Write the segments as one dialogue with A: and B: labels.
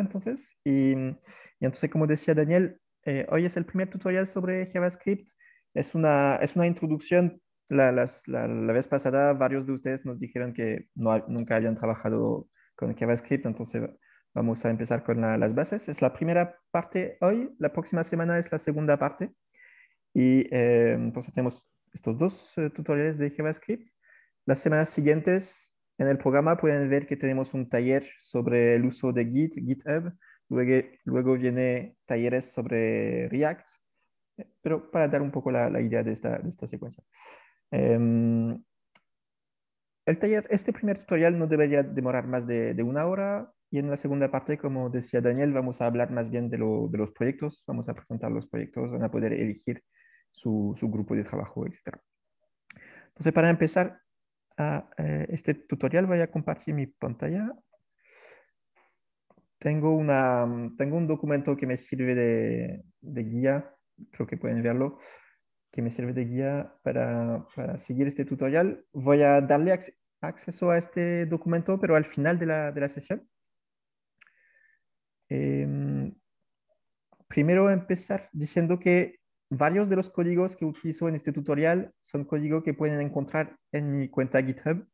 A: entonces. Y, entonces, como decía Daniel, eh, hoy es el primer tutorial sobre JavaScript. Es una, es una introducción. La, la, vez pasada varios de ustedes nos dijeron que no, nunca habían trabajado con JavaScript, entonces vamos a empezar con las bases. Es la primera parte hoy, la próxima semana es la segunda parte. Y eh, entonces tenemos estos dos eh, tutoriales de JavaScript. Las semanas siguientes en el programa pueden ver que tenemos un taller sobre el uso de Git, GitHub, luego, luego viene talleres sobre React, pero para dar un poco la, idea de esta, esta secuencia. Em, el taller, este primer tutorial no debería demorar más de, de, una hora y en la segunda parte, como decía Daniel, vamos a hablar más bien de, de los proyectos, vamos a presentar los proyectos, van a poder elegir su, su grupo de trabajo, etc. Entonces, para empezar, eh, este tutorial. Voy a compartir mi pantalla. Tengo, una, tengo un documento que me sirve de, de guía, creo que pueden verlo, que me sirve de guía para, para seguir este tutorial. Voy a darle acceso a este documento, pero al final de la, de la sesión. Em, primero empezar diciendo que varios de los códigos que utilizo en este tutorial son códigos que pueden encontrar en mi cuenta GitHub.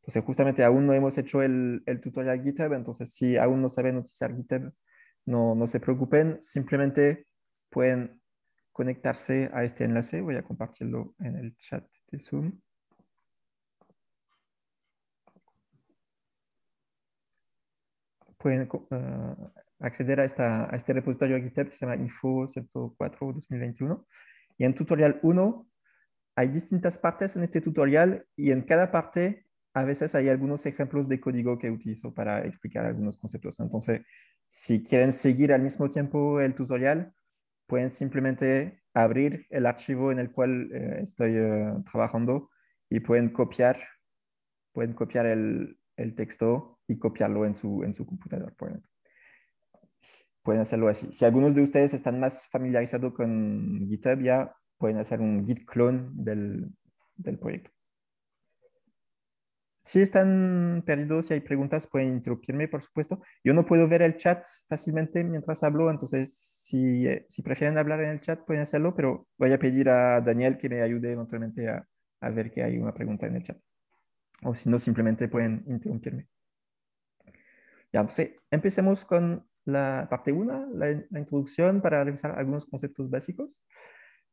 A: Entonces, justamente aún no hemos hecho el, tutorial GitHub, entonces si aún no saben utilizar GitHub, no, se preocupen, simplemente pueden conectarse a este enlace. Voy a compartirlo en el chat de Zoom. Pueden eh, acceder a, esta, a este repositorio GitHub que se llama info104-2021. Y en tutorial 1 hay distintas partes en este tutorial y en cada parte a veces hay algunos ejemplos de código que utilizo para explicar algunos conceptos. Entonces, si quieren seguir al mismo tiempo el tutorial, pueden simplemente abrir el archivo en el cual eh, estoy eh, trabajando y pueden copiar, pueden copiar el, el, texto y copiarlo en su, en su computador, por ejemplo pueden hacerlo así. Si algunos de ustedes están más familiarizados con GitHub, ya pueden hacer un Git clone del, del proyecto. Si están perdidos, si hay preguntas, pueden interrumpirme, por supuesto. Yo no puedo ver el chat fácilmente mientras hablo, entonces si, si prefieren hablar en el chat, pueden hacerlo, pero voy a pedir a Daniel que me ayude eventualmente a, a ver que hay una pregunta en el chat. O si no, simplemente pueden interrumpirme. Ya, entonces, empecemos con la parte 1, la, introducción para revisar algunos conceptos básicos,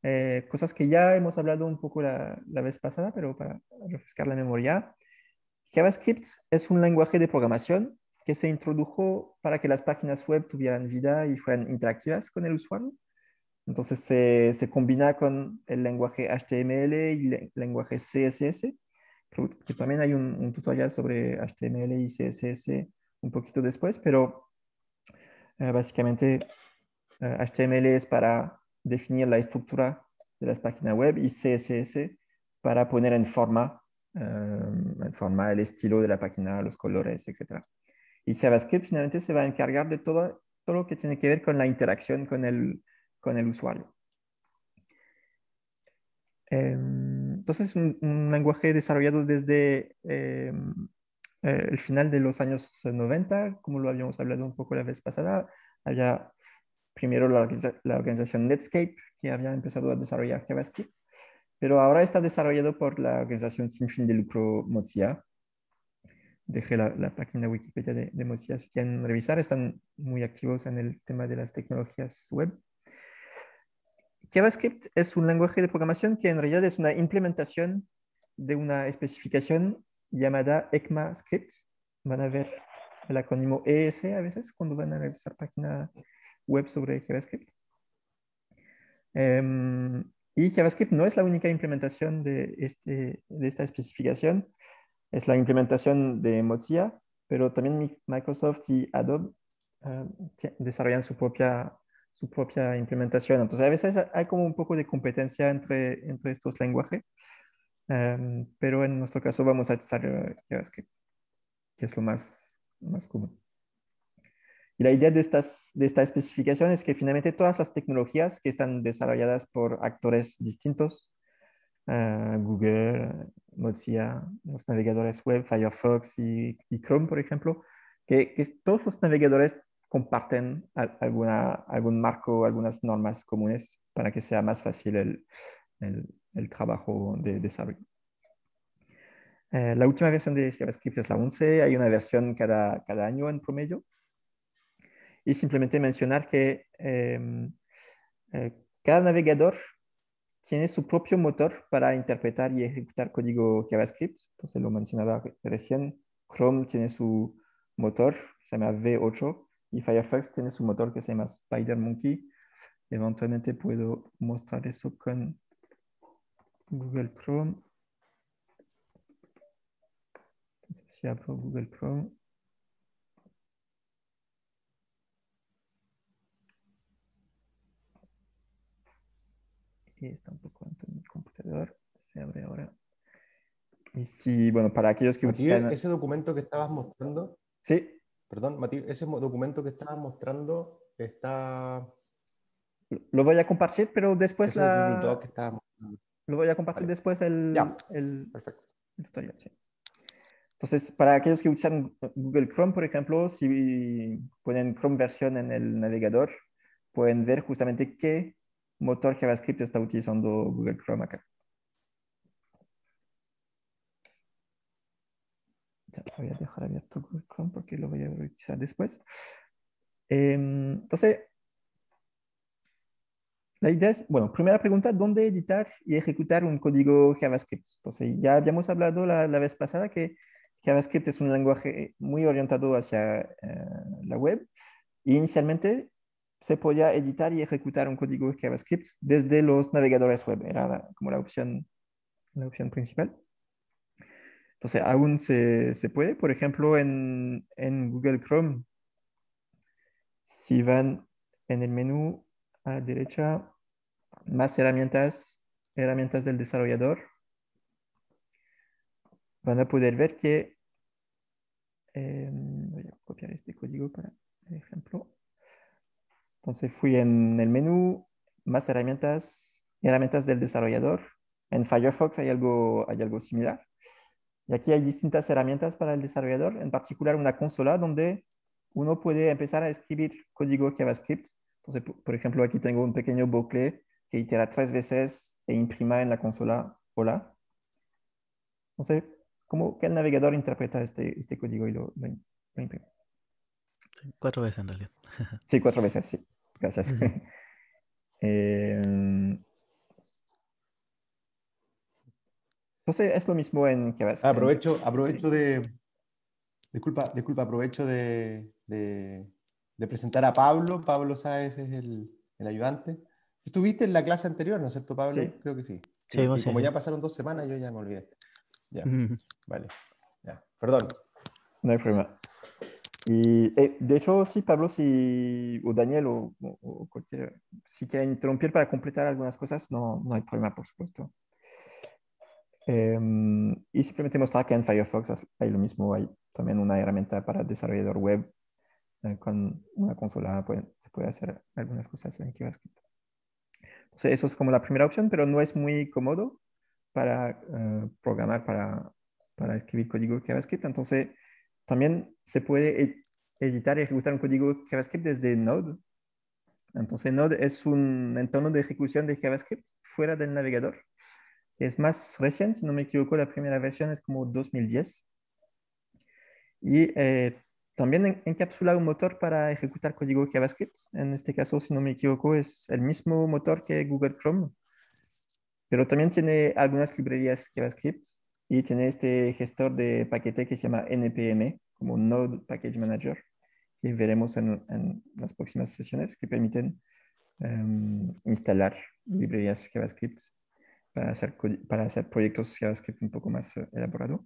A: eh, cosas que ya hemos hablado un poco la, vez pasada, pero para refrescar la memoria. JavaScript es un lenguaje de programación que se introdujo para que las páginas web tuvieran vida y fueran interactivas con el usuario. Entonces se, combina con el lenguaje HTML y el lenguaje CSS. que también hay un tutorial sobre HTML y CSS un poquito después, pero eh, básicamente, HTML eh, es para definir la estructura de las páginas web y CSS para poner em, en forma, el estilo de la página, los colores, etc. Y JavaScript finalmente se va a encargar de todo, lo que tiene que ver con la interacción con el, usuario. Em, entonces, un, un lenguaje desarrollado desde em, eh, el final de los años 90, como lo habíamos hablado un poco la vez pasada, había primero la, organización Netscape, que había empezado a desarrollar JavaScript, pero ahora está desarrollado por la organización sin fin de lucro Mozilla. Dejé la, página Wikipedia de, de, Mozilla si quieren revisar, están muy activos en el tema de las tecnologías web. JavaScript es un lenguaje de programación que en realidad es una implementación de una especificación llamada ECMAScript. Van a ver el acrónimo ES a veces cuando van a revisar página web sobre JavaScript. Em, y JavaScript no es la única implementación de, este, de esta especificación. Es la implementación de Mozilla, pero también Microsoft y Adobe ah, desarrollan su propia, su propia implementación. Entonces, a veces hay como un poco de competencia entre, entre estos lenguajes. Em, pero en nuestro caso vamos a usar JavaScript, que es lo más, más común. Y la idea de, estas, de esta especificación es que finalmente todas las tecnologías que están desarrolladas por actores distintos, eh, Google, Mozilla, los navegadores web, Firefox y, Chrome, por ejemplo, que, todos los navegadores comparten alguna, algún marco, algunas normas comunes para que sea más fácil el el trabajo de desarrollo. Eh, la última versión de JavaScript es la 11, hay una versión cada, cada año en promedio. Y simplemente mencionar que em, eh, cada navegador tiene su propio motor para interpretar y ejecutar código JavaScript. Entonces lo mencionaba recién, Chrome tiene su motor que se llama V8 y Firefox tiene su motor que se llama SpiderMonkey. Eventualmente puedo mostrar eso con Google Chrome. Entonces, si abro Google Chrome.
B: Y está un poco lento en mi computador. Se abre ahora.
A: Y sí, bueno, para aquellos que Matías, ese
B: documento que estabas mostrando. Sí. Perdón, Matías, ese documento que estabas mostrando está.
A: Lo voy a compartir, pero después la. Que estábamos... Lo voy a compartir después el... el, tutorial, Entonces, para aquellos que usan eh, Google Chrome, por ejemplo, si ponen Chrome versión en el navegador, pueden ver justamente qué motor JavaScript está utilizando Google Chrome acá. voy a dejar abierto Google Chrome porque lo voy a utilizar después. Em, entonces, bueno, primera pregunta, ¿dónde editar y ejecutar un código JavaScript? Entonces, pues, eh, ya habíamos hablado la, vez pasada que JavaScript es un lenguaje muy orientado hacia eh, la web. inicialmente se podía editar y ejecutar un código JavaScript desde los navegadores web. Era como la opción, principal. Entonces, aún se, puede. Por ejemplo, en, en, Google Chrome, si van en el menú a la derecha, más herramientas, herramientas del desarrollador, van a poder ver que, em, voy a copiar este código para el ejemplo. Entonces fui en el menú, más herramientas, herramientas del desarrollador. En Firefox hay algo, hay algo similar. Y aquí hay distintas herramientas para el desarrollador, en particular una consola donde uno puede empezar a escribir código JavaScript. Entonces, por ejemplo, aquí tengo un pequeño bucle que itera tres veces e imprima en la consola hola. No sé, ¿cómo que el navegador interpreta este, este, código y lo, imprime? Cuatro veces en realidad. sí, cuatro veces, sí. Gracias. entonces em,
B: es lo mismo en que ah, Aprovecho, aprovecho de. Disculpa, disculpa, aprovecho de, presentar a Pablo. Pablo Sáez es el, el ayudante. Estuviste en la clase anterior, ¿no es cierto, Pablo? Creo que sí. sí, como ya pasaron dos semanas, yo ya me olvidé. Ya, vale. Ya.
A: Perdón. No hay problema. Y eh, de hecho, sí, Pablo, si, o Daniel, o, cualquier, si quieren interrumpir para completar algunas cosas, no, no hay problema, por supuesto. Em, y simplemente mostrar que en Firefox hay lo mismo, hay también una herramienta para desarrollador web. Eh, con una consola se puede hacer algunas cosas en JavaScript eso es como la primera opción, pero no es muy cómodo para eh, programar, para, para, escribir código JavaScript. Entonces, también se puede editar y ejecutar un código JavaScript desde Node. Entonces, Node es un entorno de ejecución de JavaScript fuera del navegador. Es más reciente, si no me equivoco, la primera versión es como 2010. Y eh, también encapsula un motor para ejecutar código JavaScript. En este caso, si no me equivoco, es el mismo motor que Google Chrome, pero también tiene algunas librerías JavaScript y tiene este gestor de paquete que se llama NPM, como Node Package Manager, que veremos en, las próximas sesiones, que permiten em, instalar librerías JavaScript para hacer, para hacer proyectos JavaScript un poco más elaborados.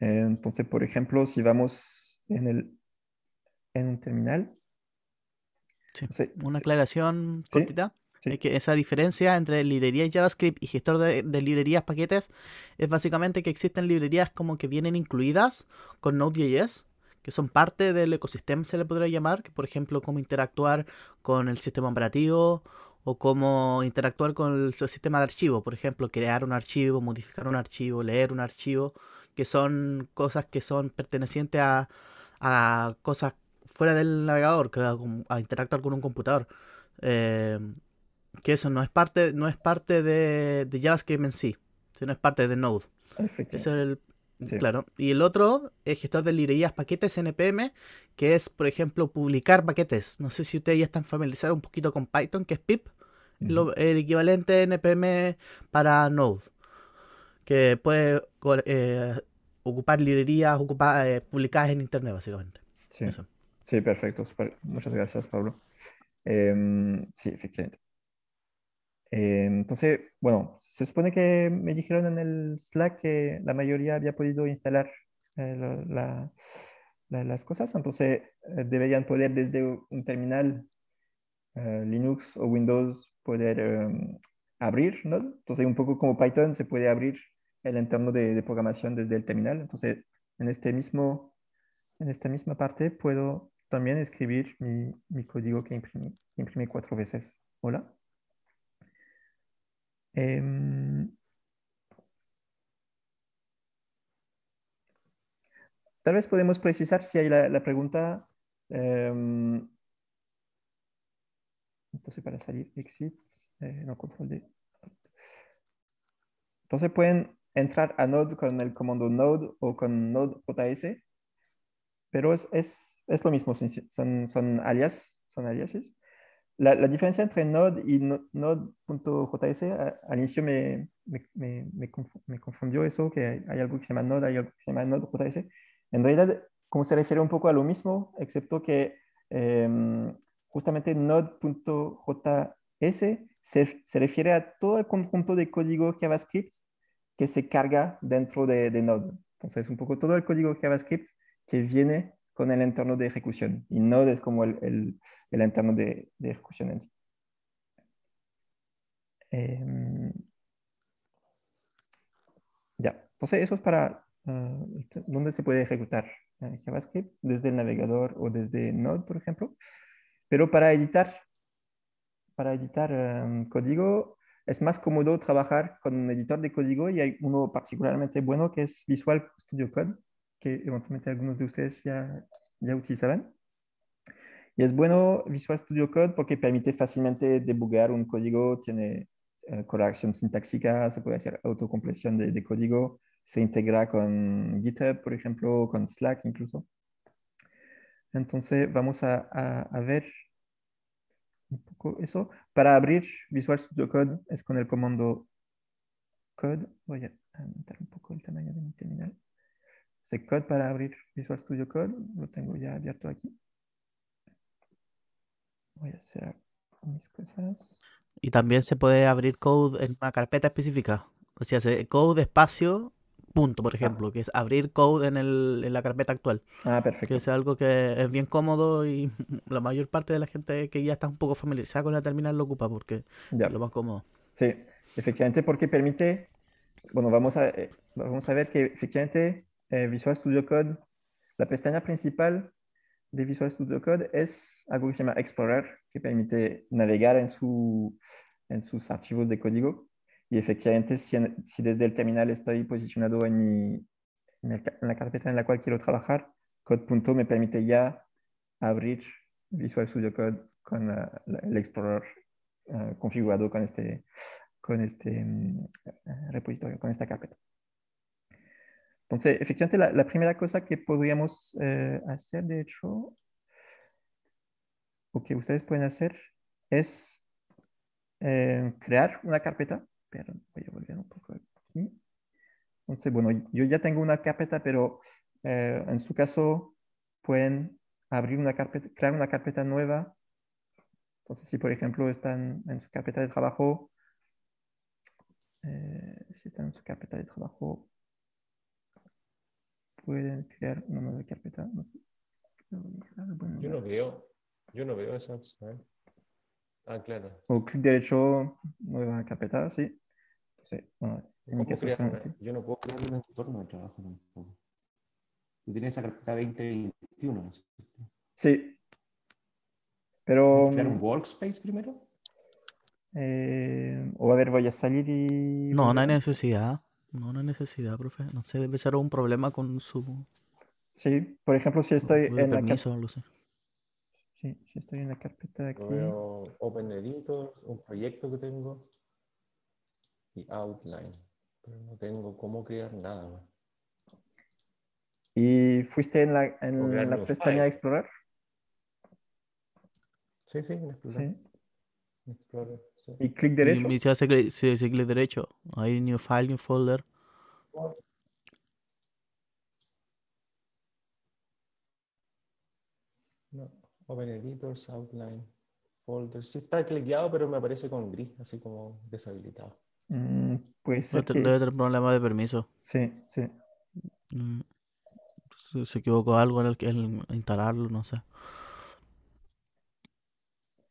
A: Entonces, por ejemplo, si vamos en, el, en un terminal. Una aclaración cortita. que esa
C: diferencia entre librerías JavaScript y gestor de, librerías paquetes es básicamente que existen librerías como que vienen incluidas con Node.js, que son parte del ecosistema, se le podría llamar, que por ejemplo, cómo interactuar con el sistema operativo o cómo interactuar con el sistema de archivo, por ejemplo, crear un archivo, modificar un archivo, leer un archivo que son cosas que son pertenecientes a, cosas fuera del navegador, que a, interactuar con un computador. Eh, que eso no es parte, no es parte de, de JavaScript en sí, sino es parte de Node. Perfecto. Claro. Y el otro es gestor de librerías paquetes NPM, que es, por ejemplo, publicar paquetes. No sé si ustedes ya están familiarizados un poquito con Python, que es pip, el equivalente NPM para Node que puede eh, ocupar librerías ocupar, eh, publicadas en Internet, básicamente.
A: Sí, sí perfecto. Muchas gracias, Pablo. Em, sí, efectivamente. Em, entonces, bueno, se supone que me dijeron en el Slack que la mayoría había podido instalar eh, las cosas, entonces deberían poder desde un terminal Linux o Windows poder em, abrir, ¿no? Entonces, un poco como Python, se puede abrir el entorno de, programación desde el terminal. Entonces, en, este mismo, en esta misma parte puedo también escribir mi, código que imprimí, cuatro veces. Hola. Em, tal vez podemos precisar si hay la, pregunta. Em, entonces, para salir, exit, eh, no control D. Entonces pueden entrar a Node con el comando Node o con Node.js, pero es, lo mismo, son, alias, son aliases. La, diferencia entre Node y Node.js, al inicio me, me, confundió eso, que hay, algo que se llama Node, hay algo que se llama Node.js. En realidad, como se refiere un poco a lo mismo, excepto que em, justamente Node.js se, se refiere a todo el conjunto de código JavaScript que se carga dentro de, Node. Entonces, es un poco todo el código JavaScript que viene con el entorno de ejecución. Y Node es como el, el, entorno de, de, ejecución en sí. Em, ya, entonces eso es para ah, dónde se puede ejecutar eh, JavaScript, desde el navegador o desde Node, por ejemplo. Pero para editar, para editar em, código es más cómodo trabajar con un editor de código y hay uno particularmente bueno que es Visual Studio Code, que eventualmente algunos de ustedes ya, ya utilizaban. Y es bueno Visual Studio Code porque permite fácilmente debugar un código, tiene eh, corrección sintáctica se puede hacer autocompresión de, código, se integra con GitHub, por ejemplo, con Slack incluso. Entonces vamos a, a ver un poco eso. Para abrir Visual Studio Code es con el comando code. Voy a aumentar un poco el tamaño de mi terminal. Se code para abrir Visual Studio Code lo tengo ya abierto aquí. Voy a hacer mis cosas.
C: Y también se puede abrir code en una carpeta específica. O sea, code espacio punto, por ah. ejemplo, que es abrir code en, el, en la carpeta actual. Ah, perfecto. Que es algo que es bien cómodo y la mayor parte de la gente que ya está un poco familiarizada con la terminal lo ocupa porque ya. es lo más
A: cómodo. Sí, efectivamente, porque permite, bueno, vamos a, eh, vamos a ver que efectivamente eh, Visual Studio Code, la pestaña principal de Visual Studio Code es algo que se llama Explorer, que permite navegar en, su, en sus archivos de código. Y efectivamente, si, desde el terminal estoy posicionado en, la carpeta en la cual quiero trabajar, punto me permite ya abrir Visual Studio Code con el Explorer eh, configurado con este, con este mm, eh, repositorio, con esta carpeta. Entonces, efectivamente, la, primera cosa que podríamos eh, hacer, de hecho, o que ustedes pueden hacer, es crear una carpeta pero voy a volver un poco aquí. Entonces, bueno, yo ya tengo una carpeta, pero eh, en su caso pueden abrir una carpeta, crear una carpeta nueva. Entonces, si por ejemplo están en su carpeta de trabajo, eh, si están en su carpeta de trabajo, pueden crear una nueva carpeta. Yo
B: no veo, yo no veo esa Ah, claro.
A: O clic derecho, nueva carpeta, sí. Sí, bueno, caso, yo
B: no puedo crear un entorno de trabajo Tú tienes esa carpeta 2021, Sí. Pero. Mm, ¿Crear un workspace primero?
A: Eh, o a ver, voy a salir y. No, no
C: hay necesidad. No, no hay necesidad, profe. No sé, debe ser un problema con su. Sí, por ejemplo, si estoy en la.
A: Sí, estoy en la carpeta de aquí.
B: Open Editor, un proyecto que tengo y Outline, pero no tengo cómo crear nada
A: ¿Y fuiste en la, en la pestaña de explorar?
B: Sí, sí, en explorar. Sí. ¿Y clic derecho?
C: Y clic, se clic derecho. Ahí, new file, new folder.
B: Open Editors, Outline, Folder. Sí está cliqueado, pero me aparece con gris, así como deshabilitado. Mm,
A: pues no, Debe tener
C: problema de permiso. Sí, sí. Mm, se, equivocó algo en el, que instalarlo, no sé.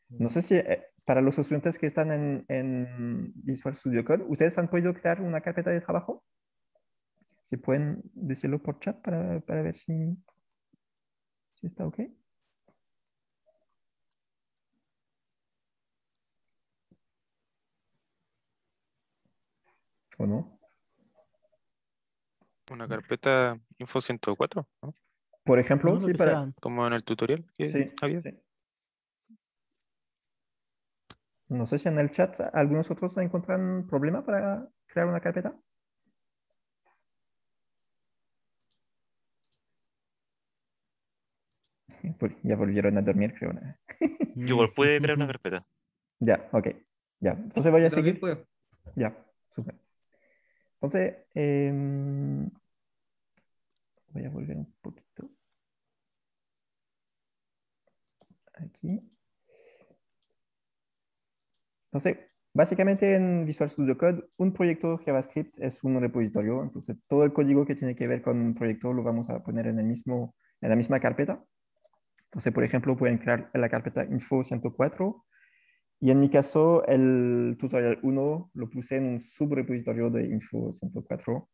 A: No sé si eh, para los estudiantes que están en, Visual Studio Code, ¿ustedes han podido crear una carpeta de trabajo? Si pueden decirlo por chat para, para ver si, si está ok. ¿O no?
B: Una carpeta Info 104,
A: Por ejemplo, para...
B: Como en el tutorial
A: No sé si en el chat algunos otros encuentran problema para crear una carpeta. Ya volvieron a dormir, creo.
B: Yo igual pude crear una carpeta.
A: Ya, ok. Ya. Entonces voy a seguir. Pues. Ya, super. Entonces, em, voy a volver un poquito. Aquí. Entonces, básicamente en Visual Studio Code, un proyecto JavaScript es un repositorio. Entonces, todo el código que tiene que ver con un proyecto lo vamos a poner en, el mismo, en la misma carpeta. Entonces, por ejemplo, pueden crear la carpeta info 104 y en mi caso, el tutorial 1 lo puse en un subrepositorio de Info 104.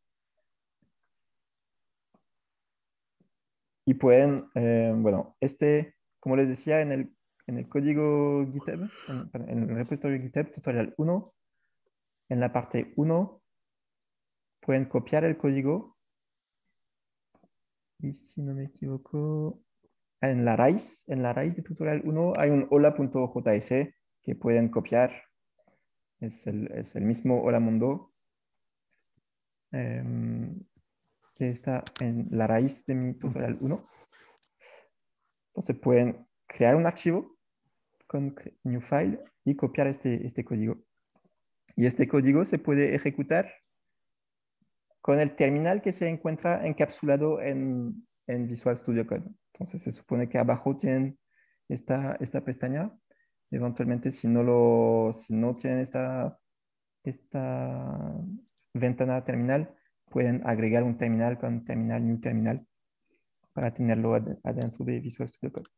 A: Y pueden, eh, bueno, este, como les decía, en el, código GitHub, en, el repositorio GitHub tutorial 1, en la parte 1, pueden copiar el código. Y si no me equivoco, en la raíz, en la raíz de tutorial 1 hay un hola.js que pueden copiar. Es el, es el mismo Hola Mundo em, que está en la raíz de mi tutorial 1. Entonces pueden crear un archivo con New File y copiar este, este código. Y este código se puede ejecutar con el terminal que se encuentra encapsulado en, en Visual Studio Code. Entonces se supone que abajo tienen esta, esta pestaña eventualmente si no lo, si no tienen esta, esta ventana terminal, pueden agregar un terminal con terminal, new terminal, para tenerlo adentro de Visual Studio Code.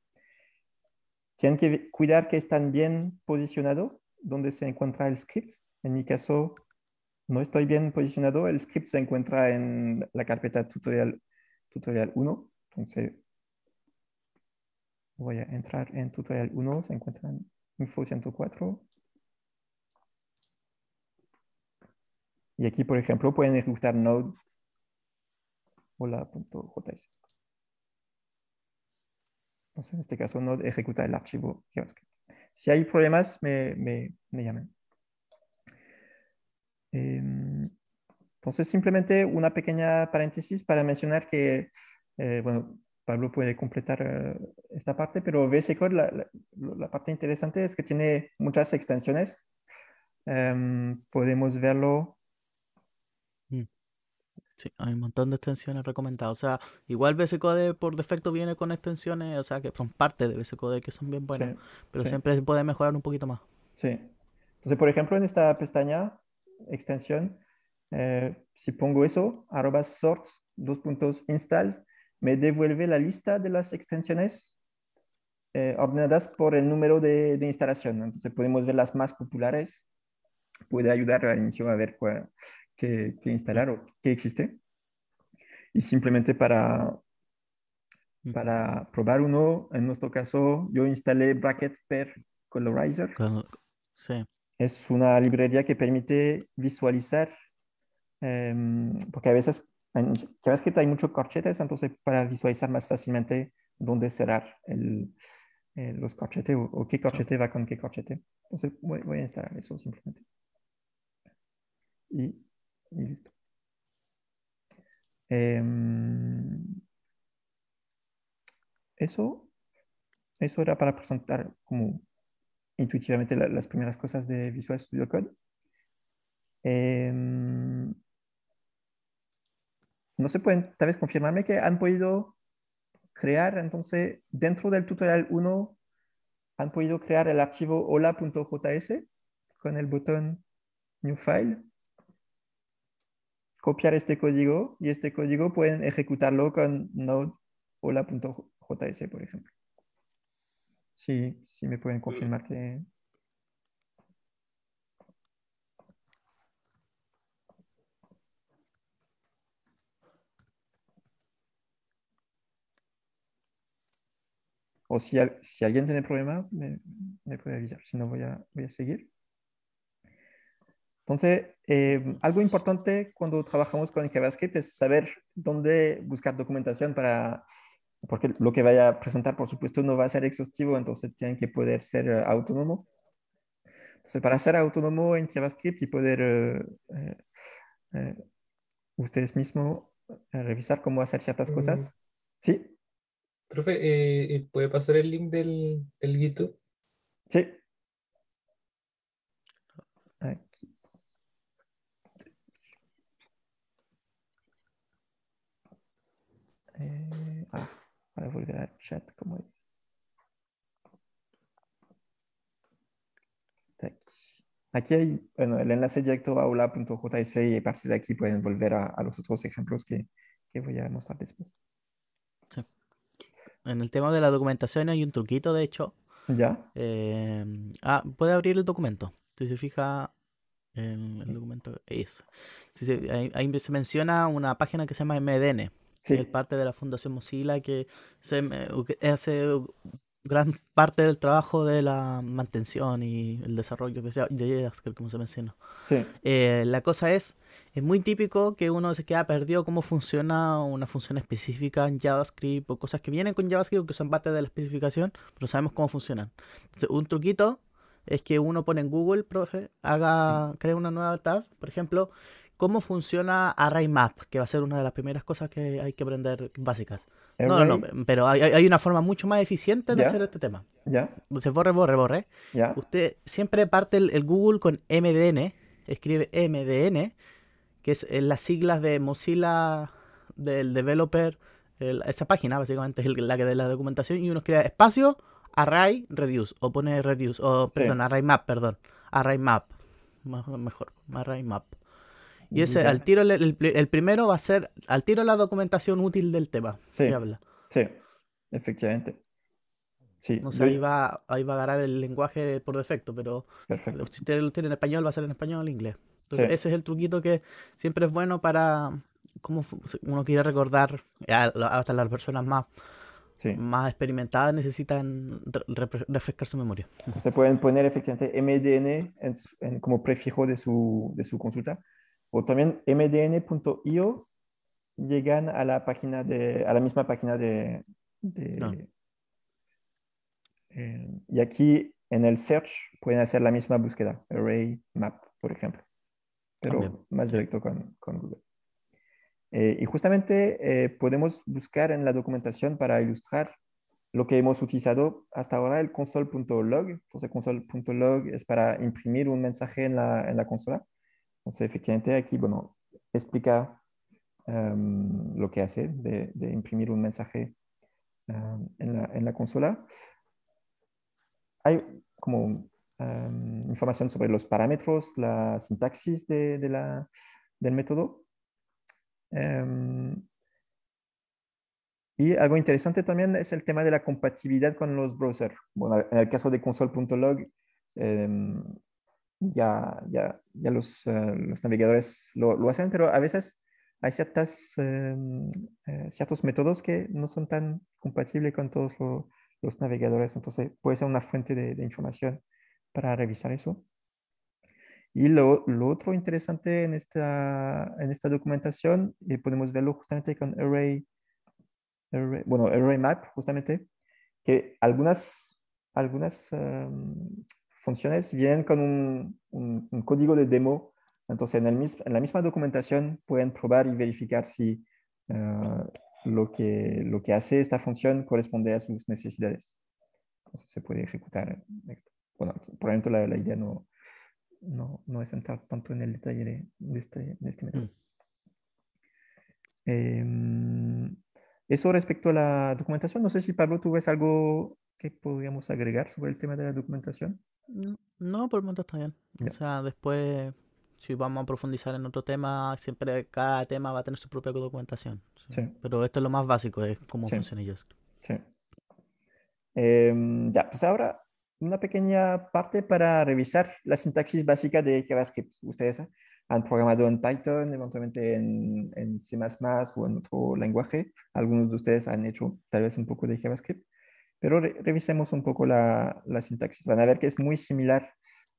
A: Tienen que cuidar que están bien posicionados donde se encuentra el script. En mi caso, no estoy bien posicionado. El script se encuentra en la carpeta tutorial, tutorial 1. Entonces, voy a entrar en tutorial 1. Se encuentran Info 104. Y aquí, por ejemplo, pueden ejecutar node hola.js. Entonces, en este caso, node ejecuta el archivo JavaScript. Si hay problemas, me, llamen. Em, entonces, simplemente una pequeña paréntesis para mencionar que, eh, bueno, Pablo puede completar eh, esta parte, pero VS Code, la, parte interesante es que tiene muchas extensiones. Em, podemos verlo. Mm. Sí, hay un montón de
C: extensiones recomendadas. O sea, igual VS Code por defecto viene con extensiones, o sea, que son parte de VS Code que son bien buenas, pero siempre se puede mejorar un poquito más.
A: Sí. Entonces, por ejemplo, en esta pestaña, extensión, eh, si pongo eso, arroba sort, dos puntos, install me devuelve la lista de las extensiones eh, ordenadas por el número de, instalación. Entonces podemos ver las más populares. Puede ayudar al inicio a ver qué, instalar o qué existe. Y simplemente para, para probar uno, en nuestro caso, yo instalé Bracket Per Colorizer. Sí. Es una librería que permite visualizar, em, porque a veces ves que hay muchos corchetes, entonces para visualizar más fácilmente dónde cerrar eh, los corchetes o, qué corchete va con qué corchete. Entonces voy, a instalar eso simplemente. Y, listo. Em, eso, eso era para presentar como intuitivamente las primeras cosas de Visual Studio Code. Em, no se pueden, tal vez confirmarme que han podido crear, entonces, dentro del tutorial 1, han podido crear el archivo hola.js con el botón New File, copiar este código y este código pueden ejecutarlo con node hola.js, por ejemplo. Sí, sí me pueden confirmar que O si, alguien tiene problema, me, me, puede avisar, si no voy a, seguir. Entonces, em, algo importante cuando trabajamos con JavaScript es saber dónde buscar documentación para, porque lo que vaya a presentar, por supuesto, no va a ser exhaustivo, entonces tienen que poder ser eh, autónomo. Entonces, para ser autónomo en JavaScript y poder eh, eh, ustedes mismos revisar cómo hacer ciertas cosas,
B: sí. Profe, eh, eh, ¿puede pasar el link del, del
A: Sí. Aquí. Eh, ah, para volver al chat, ¿cómo es? Aquí. hay, bueno, el enlace directo a aula.js y a partir de aquí pueden volver a, los otros ejemplos que, que voy a mostrar después.
C: En el tema de la documentación hay un truquito, de hecho. ¿Ya? Em, ah, puede abrir el documento. Si se fija en el documento, eso. ahí, se menciona una página que se llama MDN. Que es parte de la Fundación Mozilla que se, hace gran parte del trabajo de la mantención y el desarrollo de JavaScript, como se menciona. Sí. Eh, la cosa es, es muy típico que uno se queda perdido cómo funciona una función específica en JavaScript o cosas que vienen con JavaScript que son parte de la especificación, pero sabemos cómo funcionan. Entonces, un truquito es que uno pone en Google, profe, haga, crea una nueva tab, por ejemplo, cómo funciona ArrayMap, que va a ser una de las primeras cosas que hay que aprender básicas.
B: No, no, no,
C: pero hay, una forma mucho más eficiente de hacer este tema. ¿Ya? Entonces, borre, borre, borre. ¿Ya? Usted siempre parte el, Google con MDN, escribe MDN, que es eh, las siglas de Mozilla, del developer, esa página básicamente es la que de la documentación, y uno crea espacio, array, reduce, o pone reduce, o, perdón, array map, perdón, array map, mejor, array map. Y ese, al tiro, el, el, primero va a ser al tiro la documentación útil del tema. Sí, habla. sí efectivamente. Sí, no sé, ahí, va, ahí va a agarrar el lenguaje por defecto, pero si usted lo tiene en español, va a ser en español o inglés. Entonces, ese es el truquito que siempre es bueno para como uno quiere recordar, hasta las personas más, más experimentadas necesitan refrescar su memoria.
A: Entonces, pueden poner efectivamente MDN como prefijo de su, de su consulta o también mdn.io llegan a la página de, a la misma página de, ah. eh, y aquí en el search pueden hacer la misma búsqueda, array map, por ejemplo, pero más directo con, Google. Eh, y justamente eh, podemos buscar en la documentación para ilustrar lo que hemos utilizado hasta ahora, el console.log. Entonces, console.log es para imprimir un mensaje en la, en la consola. Entonces, efectivamente, aquí, bueno, explica em, lo que hace de, imprimir un mensaje em, en, la, consola. Hay como em, información sobre los parámetros, la sintaxis de, del método. y algo interesante también es el tema de la compatibilidad con los browsers. Bueno, en el caso de console.log, ya, ya, ya em, los, navegadores lo, lo, hacen, pero a veces hay ciertas, em, eh, ciertos métodos que no son tan compatibles con todos los navegadores, entonces puede ser una fuente de, información para revisar eso. Y lo, lo, otro interesante en esta, en esta documentación, y eh, podemos verlo justamente con Array, bueno, Array Map, justamente, que algunas, algunas em, funciones vienen con un, código de demo. Entonces, en, la misma documentación pueden probar y verificar si eh, lo, que, lo que hace esta función corresponde a sus necesidades. Entonces, se puede ejecutar. Bueno, por ejemplo, la, la idea no, no, no, es entrar tanto en el detalle de, este, este método. Mm. Em, eso respecto a la documentación. No sé si Pablo, tú ves algo que podríamos agregar sobre el tema de la documentación.
C: Mm, no, por el momento está bien. O sea, después, si vamos a profundizar en otro tema, siempre cada tema va a tener su propia documentación. Pero esto es lo más básico, es cómo funciona JavaScript.
A: Em, ya, pues ahora una pequeña parte para revisar la sintaxis básica de JavaScript. Ustedes han programado en Python, eventualmente en, en C++ o en otro lenguaje. Algunos de ustedes han hecho tal vez un poco de JavaScript. Pero revisemos un poco la, sintaxis. Van a ver que es muy similar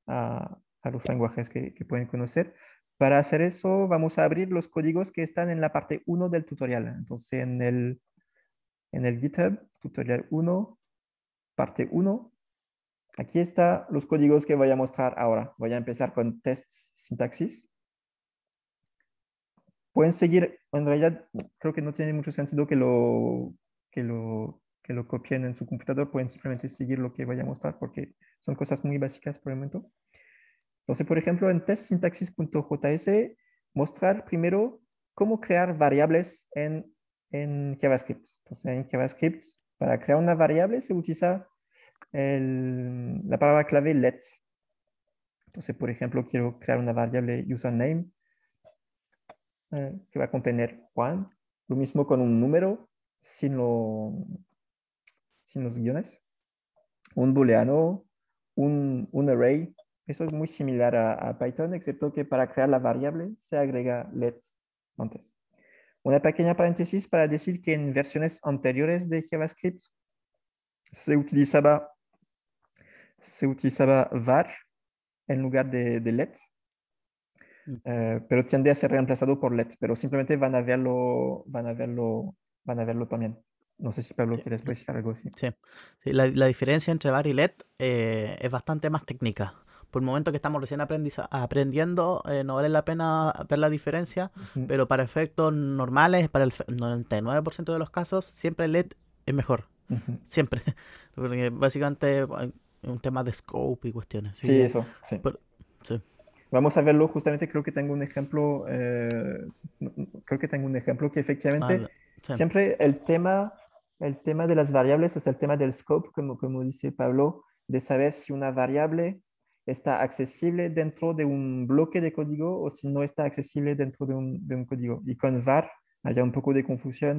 A: a, los lenguajes que, pueden conocer. Para hacer eso, vamos a abrir los códigos que están en la parte 1 del tutorial. Entonces, en el, en el GitHub, tutorial 1, parte 1, aquí están los códigos que voy a mostrar ahora. Voy a empezar con test sintaxis pueden seguir, en realidad creo que no tiene mucho sentido que lo, que lo que lo copien en su computador, pueden simplemente seguir lo que vaya a mostrar porque son cosas muy básicas por el momento. Entonces, por ejemplo, en testsyntaxis.js, mostrar primero cómo crear variables en, en, JavaScript. Entonces, en JavaScript, para crear una variable se utiliza la palabra clave let. Entonces, por ejemplo, quiero crear una variable username eh, que va a contener Juan. Lo mismo con un número sin, lo, sin los guiones, un booleano, un, array. Eso es muy similar a, Python, excepto que para crear la variable se agrega let antes. Una pequeña paréntesis para decir que en versiones anteriores de JavaScript se utilizaba, se utilizaba var en lugar de, let, mm. eh, pero tiende a ser reemplazado por let, pero simplemente van a verlo, van a verlo, van a verlo también.
C: No sé si Pablo quiere precisar algo así. Sí, la, la, diferencia entre VAR y LED eh, es bastante más técnica. Por el momento que estamos recién aprendiendo, eh, no vale la pena ver la diferencia, pero para efectos normales, para el 99% de los casos, siempre LED es mejor. Siempre. Porque básicamente
A: es un
C: tema de scope y cuestiones. Sí, eso. Sí.
A: Vamos a verlo justamente, creo que tengo un ejemplo, eh, creo que tengo un ejemplo que efectivamente siempre el tema el tema de las variables es el tema del scope, como, como dice Pablo, de saber si una variable está accesible dentro de un bloque de código o si no está accesible dentro de un, código. Y con var hay un poco de confusión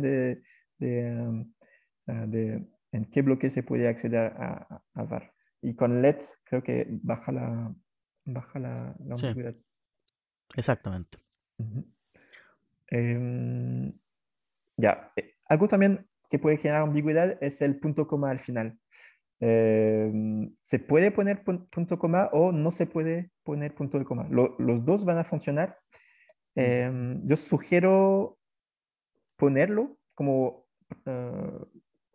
A: um, ah, de, en qué bloque se puede acceder a, a, var. Y con let creo que baja la, baja la, Exactamente. Em, ya, eh, algo también que puede generar ambigüedad es el punto coma al final. Eh, se puede poner punto coma o no se puede poner punto de coma. los dos van a funcionar. Eh, yo sugiero ponerlo, como, eh,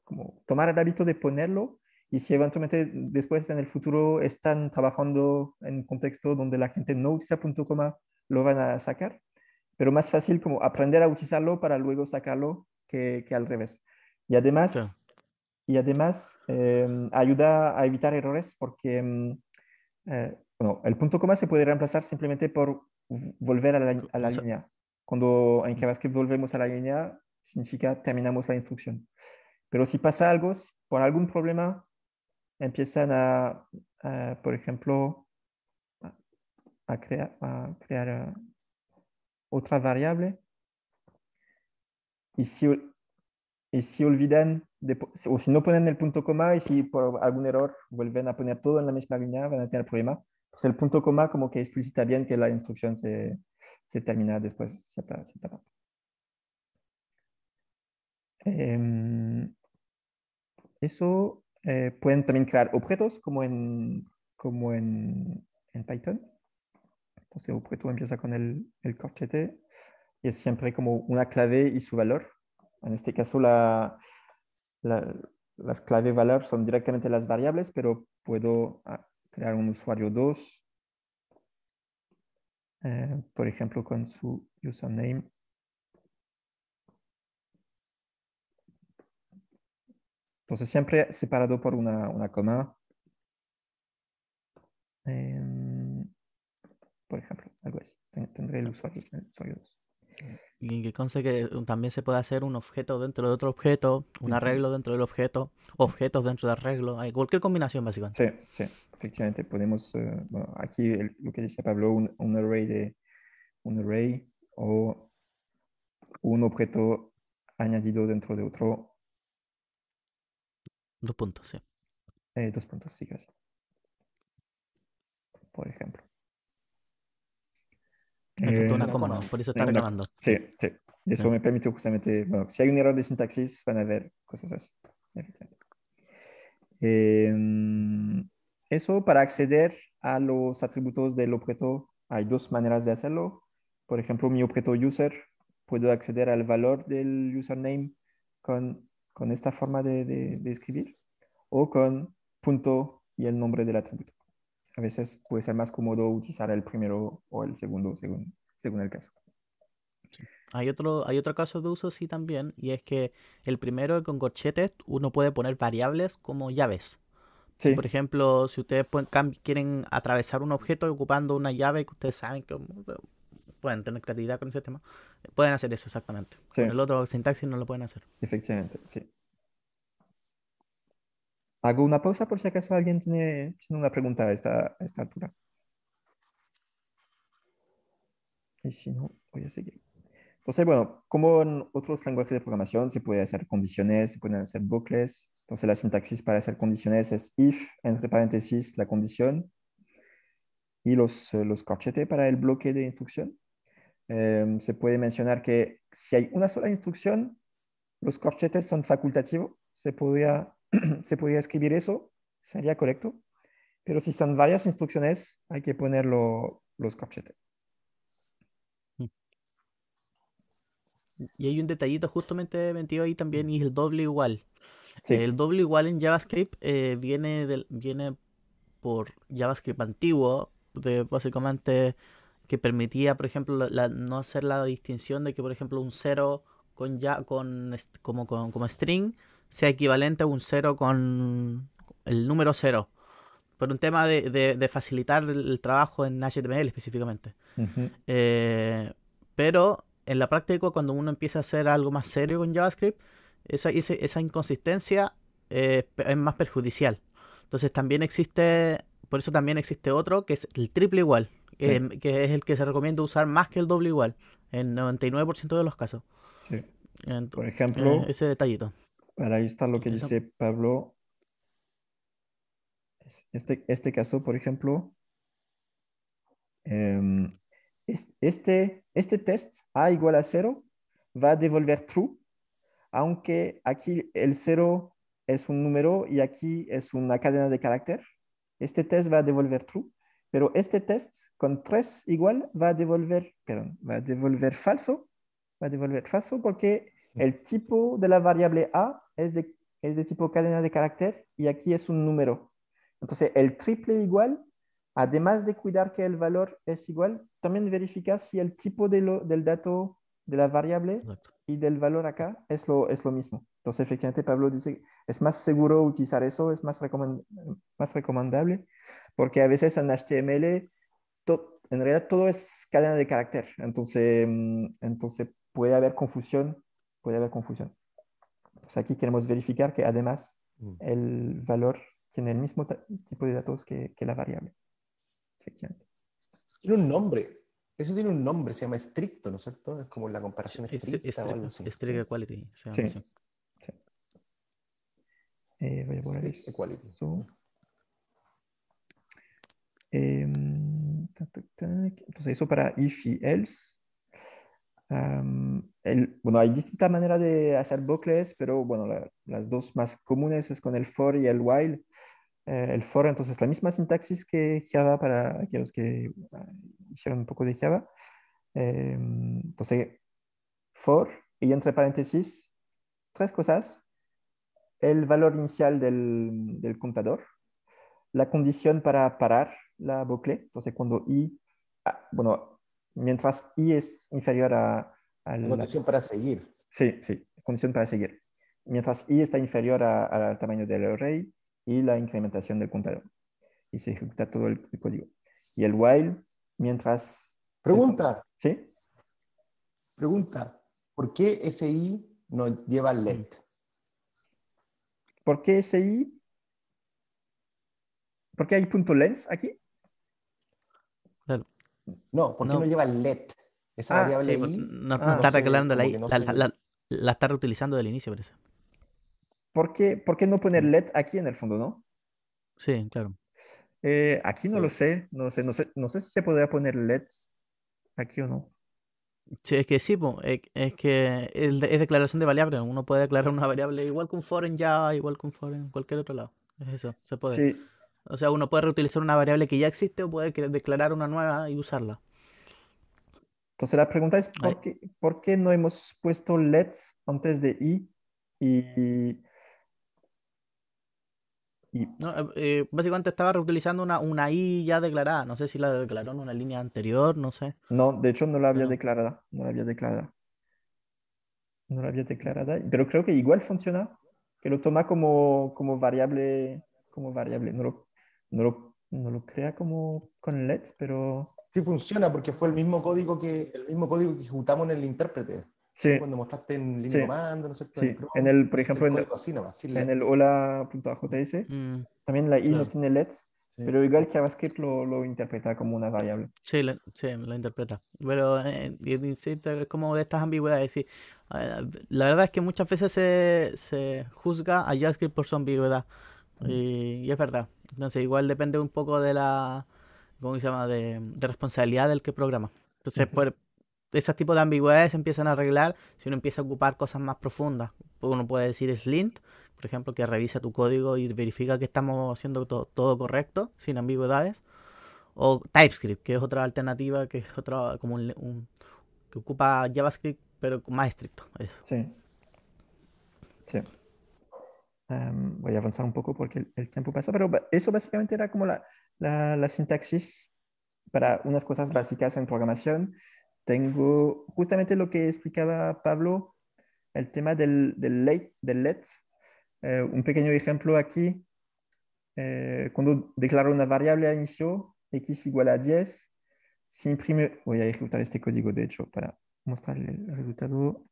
A: como tomar el hábito de ponerlo y si eventualmente después en el futuro están trabajando en un contexto donde la gente no utiliza punto coma, lo van a sacar. Pero más fácil como aprender a utilizarlo para luego sacarlo que, que al revés. Y además, y em, ayuda a evitar errores porque mm, eh, el punto coma se puede reemplazar simplemente por volver a la, línea. Cuando en JavaScript volvemos a la línea, significa terminamos la instrucción. Pero si pasa algo, por algún problema, empiezan a, por ejemplo, a, crear a crear eh, otra variable. Y si y si olvidan o si no ponen el punto coma y si por algún error vuelven a poner todo en la misma línea, van a tener problema. Pues el punto coma como que explicita bien que la instrucción se, termina después em, eso eh, pueden también crear objetos como en, como en, Python. Entonces objeto empieza con el, el corchete y es siempre como una clave y su valor en este caso, la, las clave valor son directamente las variables, pero puedo ah, crear un usuario 2, eh, por ejemplo, con su username. Entonces, siempre separado por una, coma. Em, por ejemplo,
C: algo así. Tendré el usuario, el usuario 2. Y que conste eh, también se puede hacer un objeto dentro de otro objeto, un arreglo dentro del objeto, objetos dentro del arreglo, hay cualquier combinación
A: básicamente. Sí, sí, efectivamente. Podemos, eh, aquí lo que dice Pablo, un, array de un array o un objeto añadido dentro de otro. Dos puntos, sí. Eh, dos puntos, sí, gracias. Por ejemplo. Eh, una por eso está reclamando. Sí, sí. Eso me permitió justamente, bueno, si hay un error de sintaxis, van a ver cosas así. Em, eso para acceder a los atributos del objeto, hay dos maneras de hacerlo. Por ejemplo, mi objeto user, puedo acceder al valor del username con, esta forma de escribir o con punto y el nombre del atributo a veces puede ser más cómodo utilizar el primero o el segundo, según, el caso.
C: Hay otro, hay otro caso de uso, sí, también, y es que el primero, con corchetes, uno puede poner variables como llaves. Sí. Por ejemplo, si ustedes quieren atravesar un objeto ocupando una llave que ustedes saben que pueden tener creatividad con ese tema, pueden hacer eso exactamente. Con el otro sintaxis no lo
A: pueden hacer. Efectivamente, sí. Hago una pausa por si acaso alguien tiene, una pregunta a esta, altura. Y si no, voy a seguir. Entonces, bueno, como en otros lenguajes de programación, se puede hacer condiciones, se pueden hacer bucles. Entonces, la sintaxis para hacer condiciones es if, entre paréntesis, la condición, y los, eh, los corchetes para el bloque de instrucción. Em, se puede mencionar que si hay una sola instrucción, los corchetes son facultativos. Se podría se podría escribir eso, sería correcto. Pero si son varias instrucciones, hay que poner los capchetes.
C: Y hay un detallito justamente metido ahí también, y el doble igual. El doble igual en JavaScript eh, viene, del, viene por JavaScript antiguo, de básicamente que permitía, por ejemplo, no hacer la distinción de que, por ejemplo, un cero con ya con como string sea equivalente a un cero con el número cero. Por un tema de, facilitar el trabajo en HTML específicamente. Eh, pero en la práctica, cuando uno empieza a hacer algo más serio con JavaScript, esa, esa inconsistencia eh, es más perjudicial. Entonces también existe, por eso también existe otro que es el triple igual, em, que es el que se recomienda usar más que el doble igual, en 99% de los casos. por ejemplo, eh,
A: ese detallito. Para está lo que dice Pablo, este, este caso, por ejemplo, em, este, este test A igual a cero va a devolver true, aunque aquí el cero es un número y aquí es una cadena de carácter. Este test va a devolver true, pero este test con 3 igual va a devolver, perdón, va a devolver falso, va a devolver falso porque el tipo de la variable A es de, es de tipo cadena de carácter y aquí es un número. Entonces, el triple igual, además de cuidar que el valor es igual, también verifica si el tipo de del dato de la variable y del valor acá es lo, es lo mismo. Entonces, efectivamente, Pablo dice, es más seguro utilizar eso, es más, recomendable, porque a veces en HTML, en realidad todo es cadena de carácter, entonces, mm, entonces puede haber confusión puede haber confusión. aquí queremos verificar que además mm. el valor tiene el mismo tipo de datos que, la variable.
B: Tiene un nombre. Eso tiene un nombre, se llama estricto, ¿no es cierto? Es como la comparación estricta. estricta. quality. sí. sí. Eh, voy a poner
C: equality.
A: Em, entonces eso para if y else bueno, hay distintas maneras de hacer bucles, pero bueno, las dos más comunes es con el for y el while. Eh, el for, entonces, la misma sintaxis que Java para aquellos que ah, hicieron un poco de Java. Em, entonces, for y entre paréntesis, tres cosas. El valor inicial del, contador, la condición para parar la bucle, entonces cuando i, ah, bueno, mientras I es inferior a... condición
B: para seguir.
A: Sí, sí, condición para seguir. Mientras I está inferior al tamaño del array y la incrementación del contador. Y se ejecuta todo el, código. Y el while, mientras...
B: Pregunta. Sí. Pregunta. ¿Por qué ese I no lleva length? ¿Por qué ese I?
A: ¿Por qué hay punto lens aquí? No, porque no. no, lleva LED? Esa ah, variable no, está reclamando la, la, la,
C: la, está reutilizando
A: del inicio, parece. ¿Por qué, ¿Por qué no poner mm. LED aquí en el fondo, no? Sí, claro. Eh, aquí no lo sé, no sé, si se podría poner let
C: aquí o no. Sí, es que sí, e, es que es declaración de variable. Uno puede declarar una variable igual que un foreign ya, igual con un foreign, cualquier otro lado. Es eso, se puede. Sí. O sea, uno puede reutilizar una variable que ya existe o puede declarar una nueva y usarla.
A: Entonces la pregunta es, ¿por qué, no hemos puesto let antes de i? Y,
C: No, eh, eh, básicamente estaba reutilizando una, una i ya declarada. No sé si la declaró en una línea anterior, no sé.
A: No, de hecho no la había declarada. No la había declarada. No la había declarada. Pero creo que igual funciona. Que lo toma como, como variable. Como variable. No
B: no lo, no lo crea como con LED, pero... Sí funciona porque fue el mismo código que, el mismo código que ejecutamos en el intérprete. Sí. Cuando mostraste en línea sí. ¿no sé, sí. el en el, por ejemplo, en el, cocina, en e
A: el hola.js, mm. también la i no, tiene LEDs, pero igual JavaScript lo, lo interpreta como una variable.
C: Sí, sí, lo interpreta. Pero eh, es como de estas ambigüedades. Sí. Eh, la verdad es que muchas veces se, se juzga a JavaScript por su ambigüedad y, es verdad. Entonces igual depende un poco de la, ¿cómo se llama?, de, responsabilidad del que programa. Entonces, ese por de ambigüedades se empiezan a arreglar si uno empieza a ocupar cosas más profundas. Uno puede decir slint, por ejemplo, que revisa tu código y verifica que estamos haciendo todo correcto, sin ambigüedades. O TypeScript, que es otra alternativa, que es otra, como un que ocupa JavaScript, pero más estricto. Eso. Sí.
A: Sí voy a avanzar un poco porque el, tiempo pasa, pero eso básicamente era como la, sintaxis para unas cosas básicas en programación. Tengo justamente lo que explicaba Pablo, el tema del, del, del let. Eh, un pequeño ejemplo aquí. Eh, cuando declaro una variable a inicio, x igual a 10, si imprime, voy a ejecutar este código de hecho para mostrar el resultado.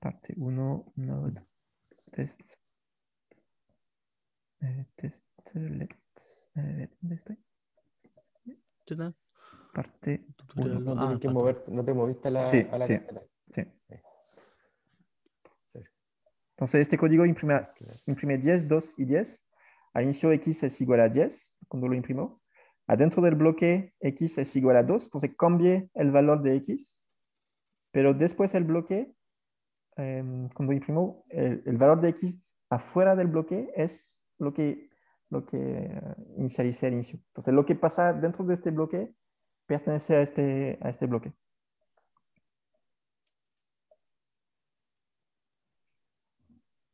A: Parte 1, node test. test, ¿dónde estoy?
B: Parte. Ah, no, te moviste a la. Sí, sí,
A: Entonces, este código imprime, imprime 10, 2 y 10. al inicio X es igual a 10, cuando lo imprimo. Adentro del bloque X es igual a 2, entonces cambie el valor de X. Pero después el bloque eh, em, cuando imprimo el, valor de x afuera del bloque es lo que, lo que inicialice al inicio. Entonces, lo que pasa dentro de este bloque pertenece a este, a este bloque.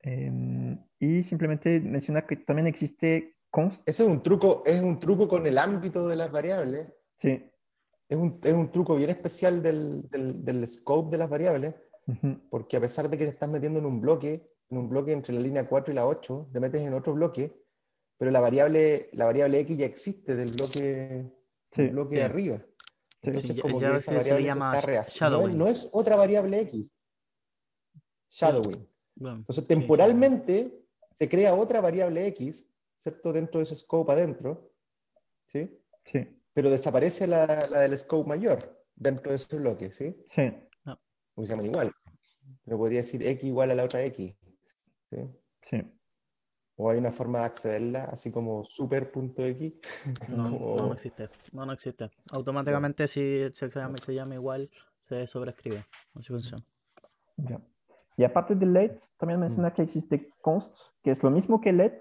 A: Em, y simplemente menciona que también existe
B: const. Eso es un truco, es un truco con el ámbito de las variables. Sí. Es un, es un truco bien especial del, del scope de las variables porque a pesar de que te estás metiendo en un bloque, en un bloque entre la línea 4 y la 8, te metes en otro bloque, pero la variable, la variable X ya existe del bloque, del bloque de arriba. Entonces, como variable no, es otra variable X. Shadowing. Entonces, temporalmente se crea otra variable X, ¿cierto? Dentro de ese scope adentro. ¿Sí? Sí. Pero desaparece la, la del scope mayor dentro de ese bloque, ¿sí? Sí se llama igual. Pero podría decir x igual a la otra x. ¿sí? sí. O hay una forma de accederla, así como super.x. No, no,
C: existe. No, existe.
B: Automáticamente, si
C: se llama, igual, se sobrescribe funciona.
A: Y aparte de let, también mm. menciona que existe const, que es lo mismo que let,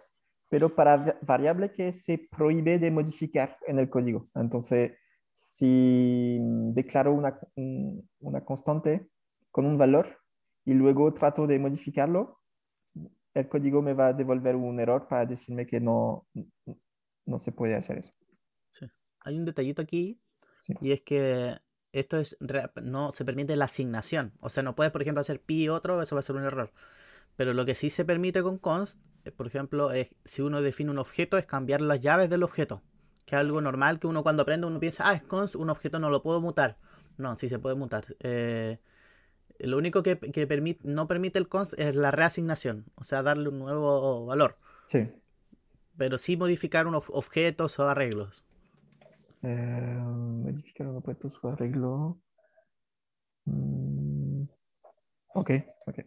A: pero para variable que se prohíbe de modificar en el código. Entonces, si declaro una, una constante, con un valor y luego trato de modificarlo, el código me va a devolver un error para decirme que no, no se puede hacer eso.
C: Hay un detallito aquí y es que esto es no se permite la asignación. O sea, no puedes, por ejemplo, hacer pi otro, eso va a ser un error. Pero lo que sí se permite con const, eh, por ejemplo, es si uno define un objeto, es cambiar las llaves del objeto. Que es algo normal que uno cuando aprende, uno piensa, ah, es const, un objeto no lo puedo mutar. No, sí se puede mutar. Eh, lo único que, que no permite el const es la reasignación, o sea, darle un nuevo valor. Sí. Pero sí modificar unos objetos o arreglos.
A: Eh, modificar unos objetos o arreglos. Mm, ok, ok.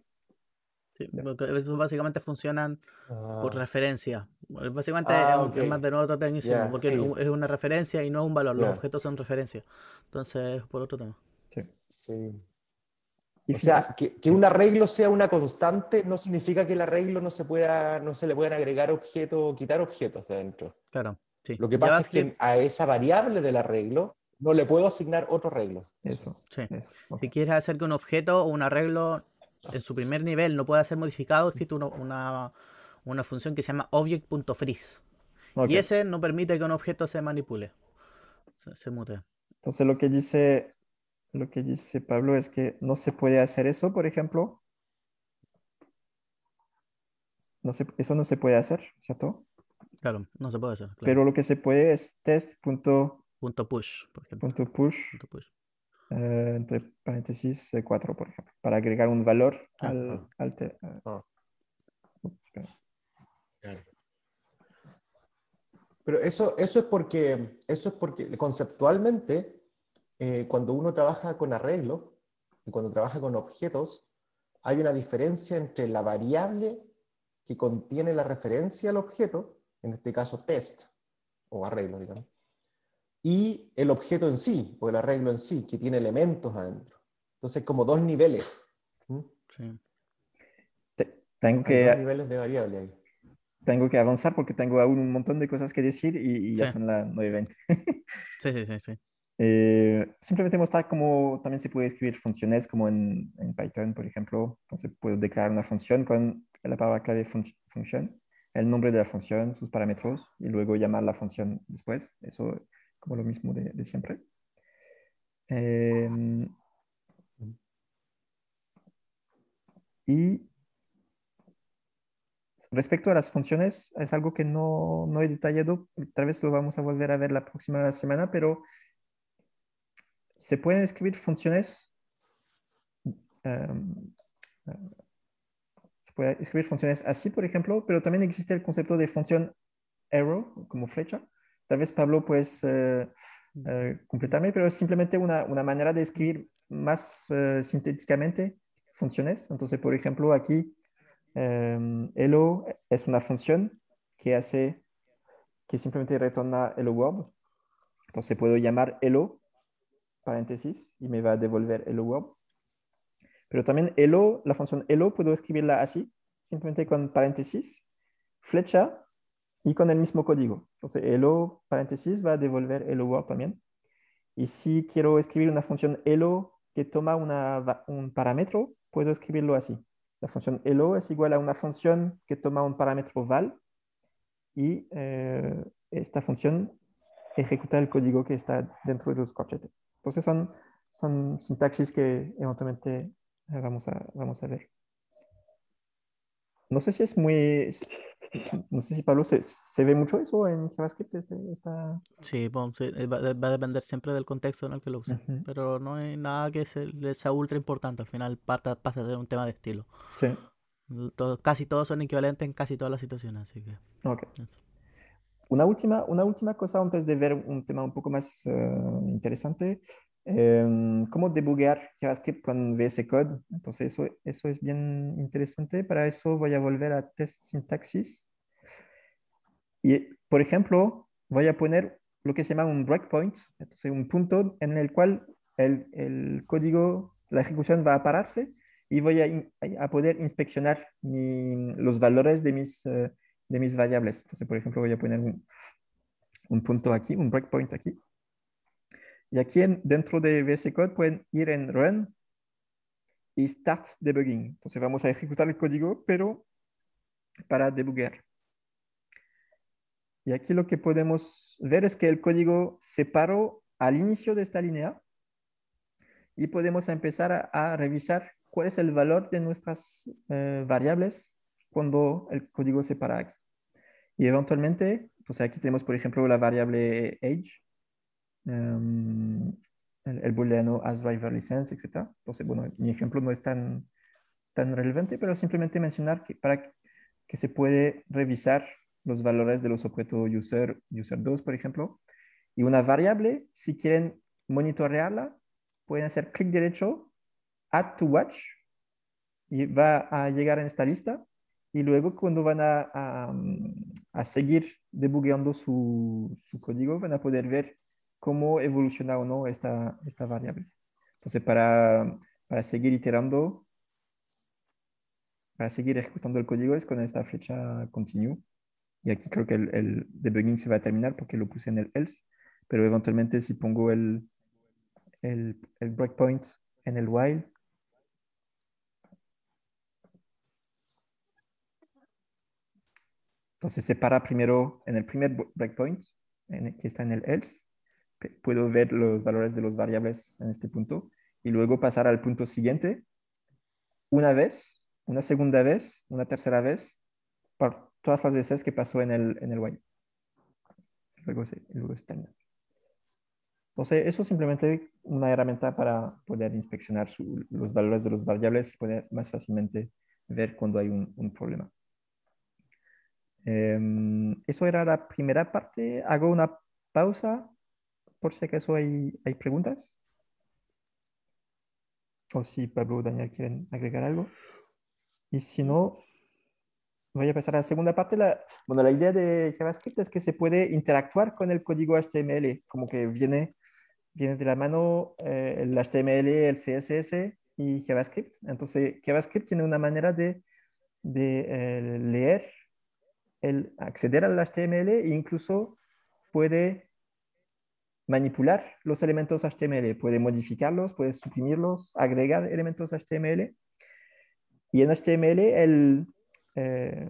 C: Sí, básicamente funcionan ah. por referencia. Básicamente ah, es más de nuevo otro tema, porque es una referencia y no es un valor. Los objetos son referencia. Entonces,
B: por otro tema. Sí. sí que, un arreglo sea una constante no significa que el arreglo no se pueda, no se le puedan agregar objetos o quitar objetos de dentro. Claro. Sí. Lo que pasa es que, a esa variable del arreglo no le puedo asignar otro arreglo.
C: Eso. Si quieres hacer que un objeto o un arreglo en su primer nivel no pueda ser modificado, existe una, función que se llama object.freeze. Y ese no permite que un objeto se manipule, se mute.
A: Entonces lo que dice lo que dice Pablo es que no se puede hacer eso, por ejemplo. No se, eso no se puede hacer, ¿cierto?
C: Claro, no se puede hacer.
A: Pero lo que se puede es test. Punto, push, eh, entre paréntesis 4, por ejemplo, para agregar un valor ah, al, ah.
B: test. Ah. Pero eso, eso es porque, eso es porque conceptualmente eh, cuando uno trabaja con arreglos y cuando trabaja con objetos, hay una diferencia entre la variable que contiene la referencia al objeto, en este caso test o arreglo, digamos, y el objeto en sí, o el arreglo en sí, que tiene elementos adentro. Entonces, como dos niveles. tengo que... niveles de variable
A: Tengo que avanzar porque tengo aún un montón de cosas que decir y, ya son las 9.20. sí, sí, sí, sí. Eh, simplemente mostrar cómo también se puede escribir funciones como en, Python, por ejemplo. Entonces puedo declarar una función con la palabra clave función function, el nombre de la función, sus parámetros y luego llamar la función después. Eso como lo mismo de, siempre. Em, y respecto a las funciones, es algo que no, no he detallado. Tal vez lo vamos a volver a ver la próxima semana, pero se pueden escribir funciones, em, eh, se puede escribir funciones así, por ejemplo, pero también existe el concepto de función arrow, como flecha. Tal vez Pablo pues eh, eh, completarme, pero es simplemente una, manera de escribir más sintéticamente funciones. Entonces, por ejemplo, aquí em, hello es una función que hace, que simplemente retorna hello world. Entonces puedo llamar hello paréntesis y me va a devolver hello world. Pero también hello, la función hello puedo escribirla así, simplemente con paréntesis, flecha y con el mismo código. Entonces hello paréntesis va a devolver hello world también. Y si quiero escribir una función hello que toma una, un parámetro, puedo escribirlo así. La función hello es igual a una función que toma un parámetro val y eh, esta función ejecuta el código que está dentro de los corchetes. Entonces son, son sintaxis que eventualmente eh, vamos a, vamos a ver. No sé si es muy... No sé si Pablo se, se ve mucho eso en JavaScript. Este, esta...
C: Sí, eh, va, va, a depender siempre del contexto en el que lo usen. Pero no hay nada que sea ultra importante. Al final pasa, pasa a ser un tema de estilo. Sí. casi todos son equivalentes en casi todas las situaciones. Así que
A: una, última, una última cosa antes de ver un tema un poco más eh, interesante. Em, ¿Cómo debuguear JavaScript con VS Code? Entonces, eso, eso es bien interesante. Para eso voy a volver a test sintaxis. Y, por ejemplo, voy a poner lo que se llama un breakpoint, entonces un punto en el cual el, el código, la ejecución va a pararse y voy a, a poder inspeccionar los valores de mis... Eh, de mis variables. Entonces, por ejemplo, voy a poner un, un punto aquí, un breakpoint aquí. Y aquí dentro de VS Code pueden ir en Run y Start Debugging. Entonces vamos a ejecutar el código, pero para debugger. Y aquí lo que podemos ver es que el código se paró al inicio de esta línea y podemos empezar a, revisar cuál es el valor de nuestras eh, variables cuando el código se para aquí. Y eventualmente, entonces aquí tenemos, por ejemplo, la variable age, em, el, booleano as driver license, etc. Entonces, bueno, mi ejemplo no es tan, tan relevante, pero simplemente mencionar que para que, se puede revisar los valores de los objetos user, user2, por ejemplo, y una variable, si quieren monitorearla, pueden hacer clic derecho, add to watch, y va a llegar en esta lista y luego cuando van a, mm, a, seguir debugueando su, su, código, van a poder ver cómo evoluciona o no esta, esta variable. Entonces, para, para, seguir iterando, para seguir ejecutando el código es con esta flecha continue. Y aquí creo que el, el debugging se va a terminar porque lo puse en el else, pero eventualmente si pongo el, el, el breakpoint en el while, Entonces se para primero en el primer breakpoint, en que está en el else. Puedo ver los valores de los variables en este punto y luego pasar al punto siguiente una vez, una segunda vez, una tercera vez, por todas las veces que pasó en el, en el while. Luego, se, luego termina. Entonces, eso es simplemente una herramienta para poder inspeccionar los valores de los variables y poder más fácilmente ver cuando hay un problema. Em, eso era la primera parte. Hago una pausa por si acaso hay, hay preguntas. O si Pablo o Daniel quieren agregar algo. Y si no, voy a pasar a la segunda parte. La, bueno, la idea de JavaScript es que se puede interactuar con el código HTML, como que viene, viene de la mano eh, el HTML, el CSS y JavaScript. Entonces, JavaScript tiene una manera de, de eh, leer el acceder al HTML e incluso puede manipular los elementos HTML, puede modificarlos, puede suprimirlos, agregar elementos HTML. Y en HTML eh,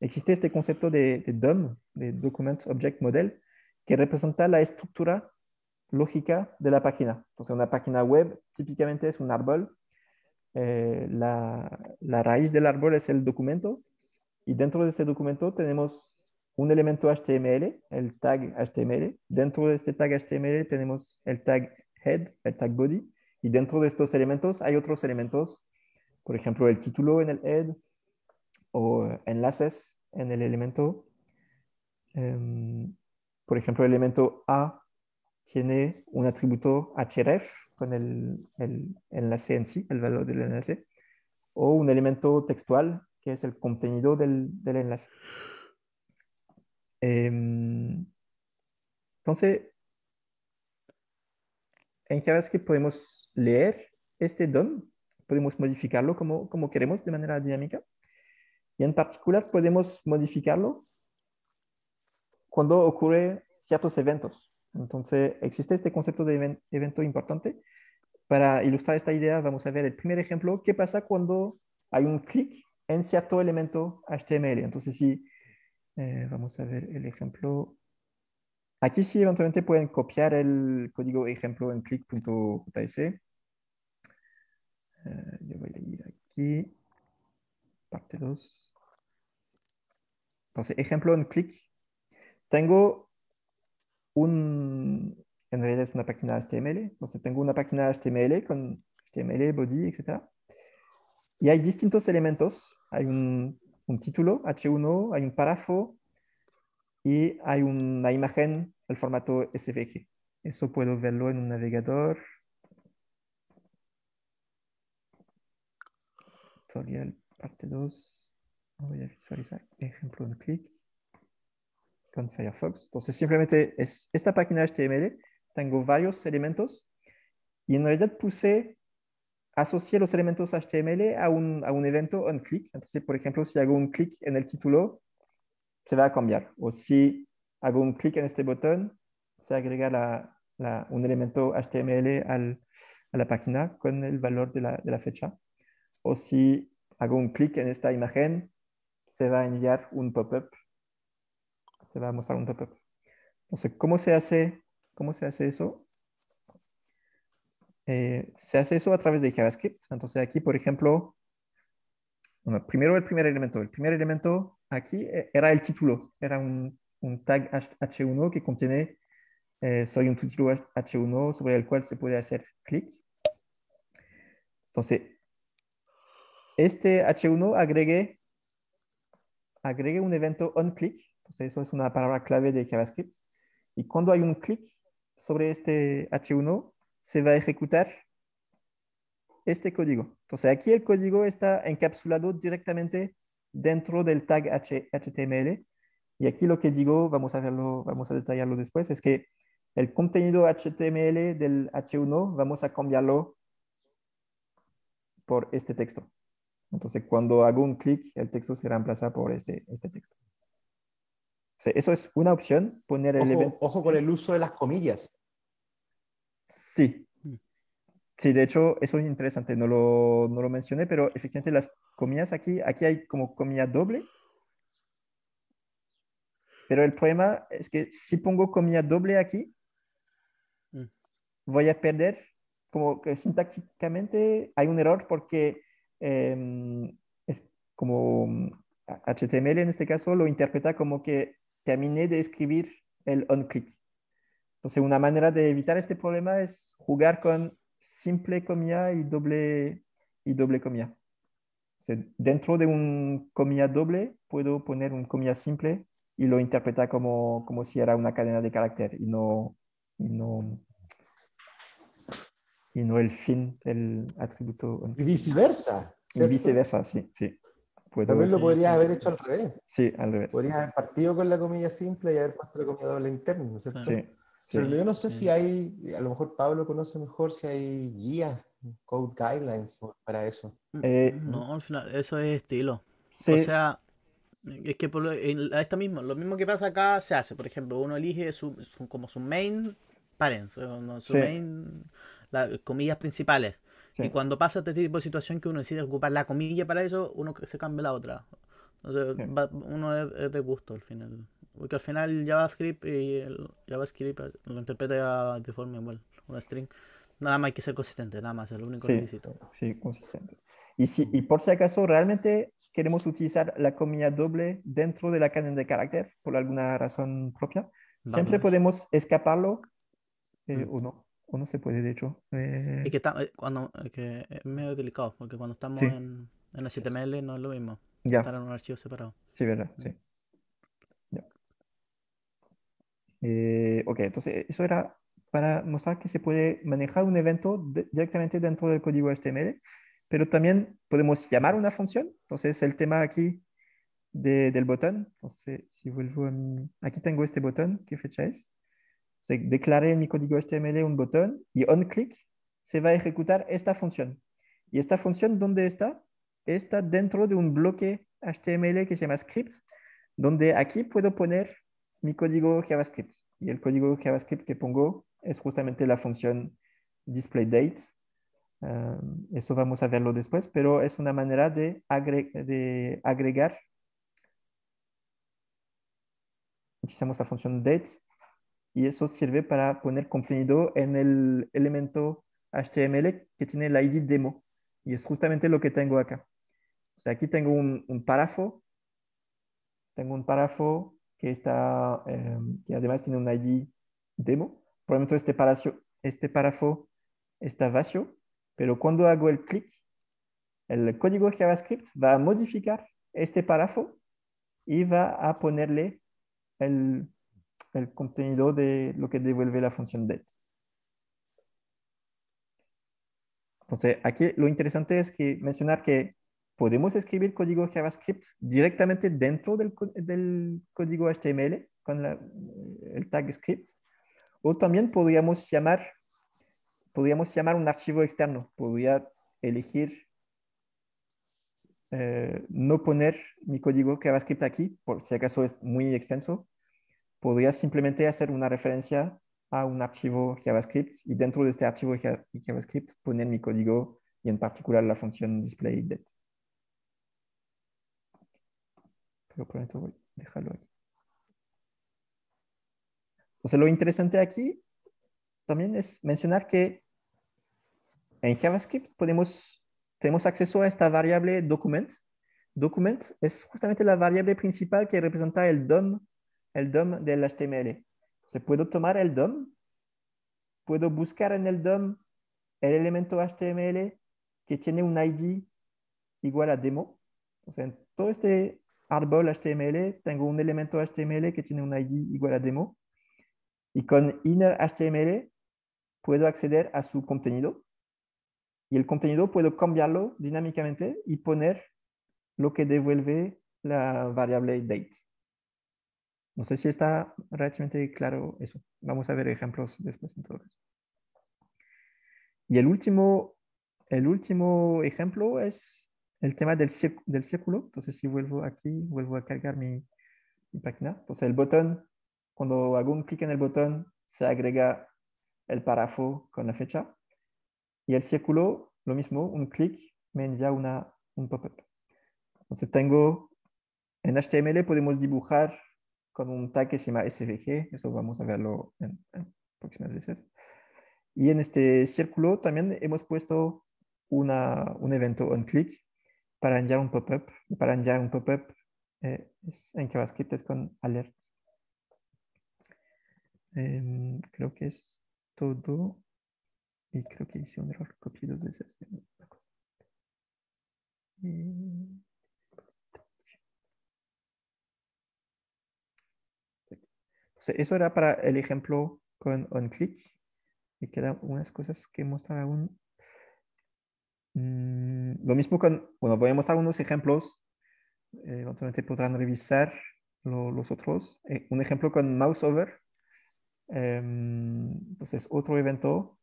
A: existe este concepto de, DOM, de Document Object Model, que representa la estructura lógica de la página. Entonces, una página web típicamente es un árbol. Eh, la, la raíz del árbol es el documento y dentro de este documento tenemos un elemento HTML, el tag HTML. Dentro de este tag HTML tenemos el tag head, el tag body. Y dentro de estos elementos hay otros elementos, por ejemplo, el título en el head o enlaces en el elemento. Em, por ejemplo, el elemento A tiene un atributo href con el, el enlace en sí, el valor del enlace, o un elemento textual que es el contenido del, enlace. Em, entonces, en que podemos leer este DOM, podemos modificarlo como, como queremos de manera dinámica. Y en particular podemos modificarlo cuando ocurre ciertos eventos. Entonces, existe este concepto de evento importante. Para ilustrar esta idea, vamos a ver el primer ejemplo. ¿Qué pasa cuando hay un clic en cierto elemento HTML. Entonces, si eh, vamos a ver el ejemplo. Aquí sí, eventualmente pueden copiar el código ejemplo en click.js. Eh, yo voy a ir aquí, parte 2. Entonces, ejemplo en click. Tengo un, en realidad es una página HTML. Entonces, tengo una página HTML con HTML, body, etcétera y hay distintos elementos. Hay un, título, H1, hay un párrafo y hay una imagen, el formato SVG. Eso puedo verlo en un navegador. Tutorial parte 2. Voy a visualizar. Ejemplo, un clic con Firefox. Entonces, simplemente es esta página HTML. Tengo varios elementos y en realidad puse asocia los elementos HTML a un, a un evento on Entonces, por ejemplo, si hago un clic en el título, se va a cambiar. O si hago un clic en este botón, se agrega un elemento HTML a la página con el valor de la, fecha. O si hago un clic en esta imagen, se va a enviar un pop-up. Se va a mostrar un pop-up. Entonces, ¿cómo se hace, cómo se hace eso? Eh, se hace eso a través de JavaScript. Entonces aquí, por ejemplo, primero el primer elemento. El primer elemento aquí eh, era el título, era un, tag h1 que contiene eh, soy un título h1 sobre el cual se puede hacer clic. Entonces, este h1 agregue agregué un evento onClick, entonces eso es una palabra clave de JavaScript, y cuando hay un clic sobre este h1, se va a ejecutar este código. Entonces aquí el código está encapsulado directamente dentro del tag HTML. Y aquí lo que digo, vamos a verlo, vamos a detallarlo después, es que el contenido HTML del H1 vamos a cambiarlo por este texto. Entonces, cuando hago un clic, el texto se reemplaza por este, este texto. eso es una opción, poner el
B: Ojo con el uso de las comillas.
A: Sí. Mm. Sí, de hecho, eso es interesante, no lo, no lo mencioné, pero efectivamente las comillas aquí, aquí hay como comilla doble. Pero el problema es que si pongo comilla doble aquí, mm. voy a perder, como que sintácticamente hay un error porque em, es como mm, HTML en este caso lo interpreta como que terminé de escribir el onClick. Entonces, una manera de evitar este problema es jugar con simple comilla y doble, y doble comilla. dentro de un comilla doble puedo poner un comilla simple y lo interpretar como, como si era una cadena de carácter y no, no, y no el fin, el atributo. Y viceversa. Y viceversa, sí, sí. Puedo También lo podrías haber hecho al revés. Sí, al revés. Podrías haber
B: partido con la comilla simple y haber puesto la comilla doble interna, ¿no es cierto? Sí. Pero yo no sé si mm. hay, a lo mejor Pablo conoce mejor si hay guías, code guidelines para eso. Mm, eh, no,
C: eso es estilo. O sea, es que lo, misma, lo mismo que pasa acá se hace. Por ejemplo, uno elige su, como su main parents, su main, las comillas principales. Y cuando pasa este tipo de situación que uno decide ocupar la comilla para eso, uno se cambia la otra. Entonces uno es de gusto al final. Porque al final JavaScript y eh, el JavaScript eh, lo interpreta de forma igual, una string. Nada más hay que ser
A: consistente, nada más, es lo único requisito. Sí, consistente. Y, si, y por si acaso realmente queremos utilizar la comilla doble dentro de la cadena de carácter por alguna razón propia, siempre podemos escaparlo eh, uno mm. o no. O no se puede, de hecho. Y que,
C: eh, cuando, que es medio delicado, porque cuando estamos en en, en HTML no es lo mismo.
A: Ya. Estar en un archivo separado. Sí, verdad, sí. Mm. Eh, ok, entonces eso era para mostrar que se puede manejar un evento directamente dentro del código HTML, pero también podemos llamar una función. Entonces el tema aquí del botón, entonces si vuelvo a aquí tengo este botón, ¿qué fecha es? declaré en mi código HTML un botón y onClick se va a ejecutar esta función. ¿Y esta función dónde está? Está dentro de un bloque HTML que se llama script, donde aquí puedo poner mi código JavaScript. Y el código JavaScript que pongo es justamente la función displayDate. Ah, eso vamos a verlo después, pero es una manera de, agregar. Utilizamos la función date y eso sirve para poner contenido en el elemento HTML que tiene la ID demo. Y es justamente lo que tengo acá. O sea, aquí tengo un párrafo. Tengo un párrafo que, está, em, que además tiene un ID demo. Por ejemplo, este, este párrafo está vacío, pero cuando hago el clic, el código JavaScript va a modificar este párrafo y va a ponerle el, el contenido de lo que devuelve la función date. Entonces, aquí lo interesante es que mencionar que podemos escribir código JavaScript directamente dentro del, código HTML con el tag script. O también podríamos llamar, podríamos llamar un archivo externo. Podría elegir eh, no poner mi código JavaScript aquí, por si acaso es muy extenso. Podría simplemente hacer una referencia a un archivo JavaScript y dentro de este archivo JavaScript poner mi código y en particular la función display.det. Pero aquí. Entonces, lo interesante aquí también es mencionar que en JavaScript tenemos acceso a esta variable document. Document es justamente la variable principal que representa el DOM, el DOM del HTML. Entonces, puedo tomar el DOM, puedo buscar en el DOM el elemento HTML que tiene un ID igual a demo. Entonces, en todo este hardball HTML, tengo un elemento HTML que tiene un ID igual a demo. Y con innerHTML HTML puedo acceder a su contenido. Y el contenido puedo cambiarlo dinámicamente y poner lo que devuelve la variable date. No sé si está realmente claro eso. Vamos a ver ejemplos después Y el último, el último ejemplo es el tema del, del círculo. Entonces, si vuelvo aquí, vuelvo a cargar mi, página. Entonces, el botón, cuando hago un clic en el botón, se agrega el párrafo con la fecha. Y el círculo, lo mismo, un clic me envía una, un pop-up. Entonces, tengo en HTML podemos dibujar con un tag que se llama SVG, eso vamos a verlo en, próximas veces. Y en este círculo también hemos puesto una, un evento on click para enviar un pop-up, para enviar un pop-up eh, es en JavaScript con alerts. Em, creo que es todo y creo que hice un error, copié dos veces. Eh, eso era para el ejemplo con onClick. click y quedan unas cosas que mostrar aún lo mismo con, bueno, voy a mostrar unos ejemplos, eh, eventualmente podrán revisar los otros. Eh, un ejemplo con mouse over. entonces, em, pues otro evento.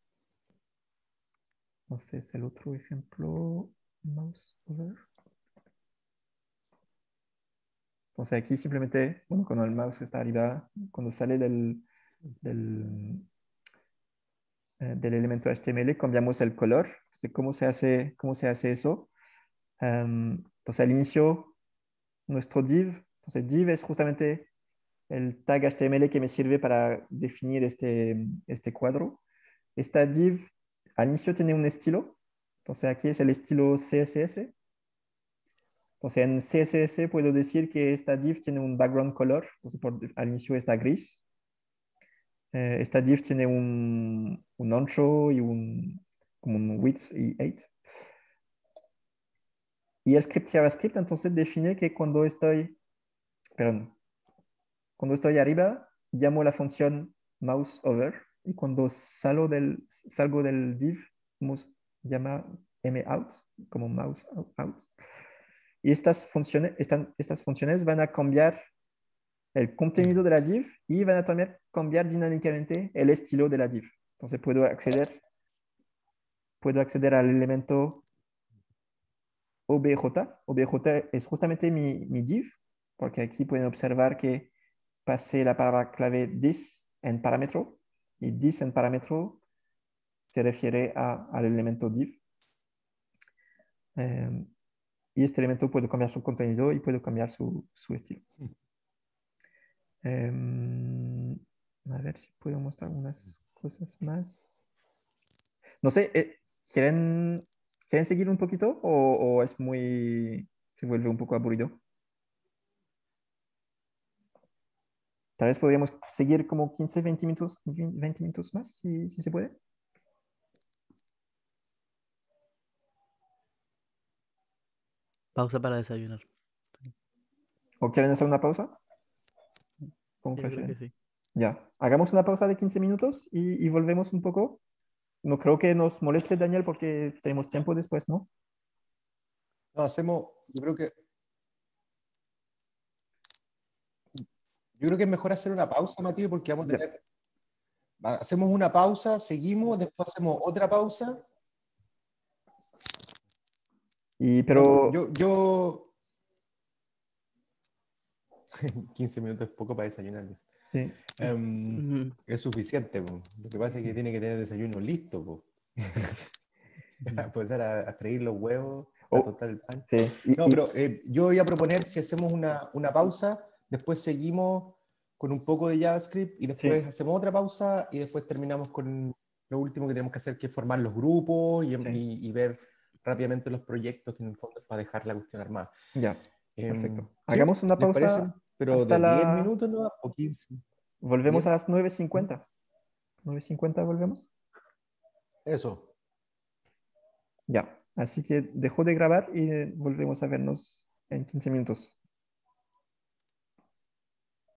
A: Entonces, el otro ejemplo, mouse over. Entonces, aquí simplemente, bueno, cuando el mouse está arriba, cuando sale del eh, del elemento HTML, cambiamos el color. ¿Cómo se hace, cómo se hace eso? entonces, em, al inicio, nuestro div, entonces div es justamente el tag HTML que me sirve para definir este, este, cuadro. Esta div al inicio tiene un estilo, entonces aquí es el estilo CSS. Entonces en CSS puedo decir que esta div tiene un background color, entonces al inicio está gris, eh, esta div tiene un, un ancho y un, como un width y 8. Y el script JavaScript entonces define que cuando estoy, cuando estoy arriba, llamo la función mouse over y cuando salgo del, salgo del div, llama out como mouse out. Y estas funciones, están, estas funciones van a cambiar el contenido de la div y van a también cambiar dinámicamente el estilo de la div. Entonces puedo acceder, puedo acceder al elemento OBJ. OBJ es justamente mi, div, porque aquí pueden observar que pasé la palabra clave this en parámetro y this en parámetro se refiere a, al elemento div. Em, y este elemento puede cambiar su contenido y puedo cambiar su, su estilo. Hmm. Em, a ver si puedo mostrar unas cosas más. No sé, eh, ¿quieren, ¿quieren seguir un poquito o, es muy, se vuelve un poco aburrido? Tal vez podríamos seguir como 15, 20 minutos, 20 minutos más, si se puede.
C: Pausa para desayunar.
A: ¿O quieren hacer una pausa? Con Ya, hagamos una pausa de 15 minutos y, volvemos un poco. No creo que nos moleste, Daniel, porque tenemos tiempo después, ¿no?
B: No, hacemos, yo creo que... Yo creo que es mejor hacer una pausa, Matías, porque vamos a tener... Hacemos una pausa, seguimos, después hacemos otra pausa. Y pero... Yo, yo 15 minutos es poco para desayunar. Sí. Em, es suficiente. Lo que pasa es que tiene que tener desayuno listo. Empezar a, freír los huevos, oh, Sí. No, pero eh, yo voy a proponer si hacemos una, una, pausa, después seguimos con un poco de JavaScript y después hacemos otra pausa y después terminamos con lo último que tenemos que hacer, que es formar los grupos y, ver rápidamente los proyectos que en el fondo para dejar la cuestión armada. Ya. Em, perfecto. Hagamos una pausa pero de 10 minutos no, 15. Volvemos a
A: las 9.50. 9.50 volvemos. Eso. Ya, así que dejó de grabar y volvemos a vernos en 15 minutos.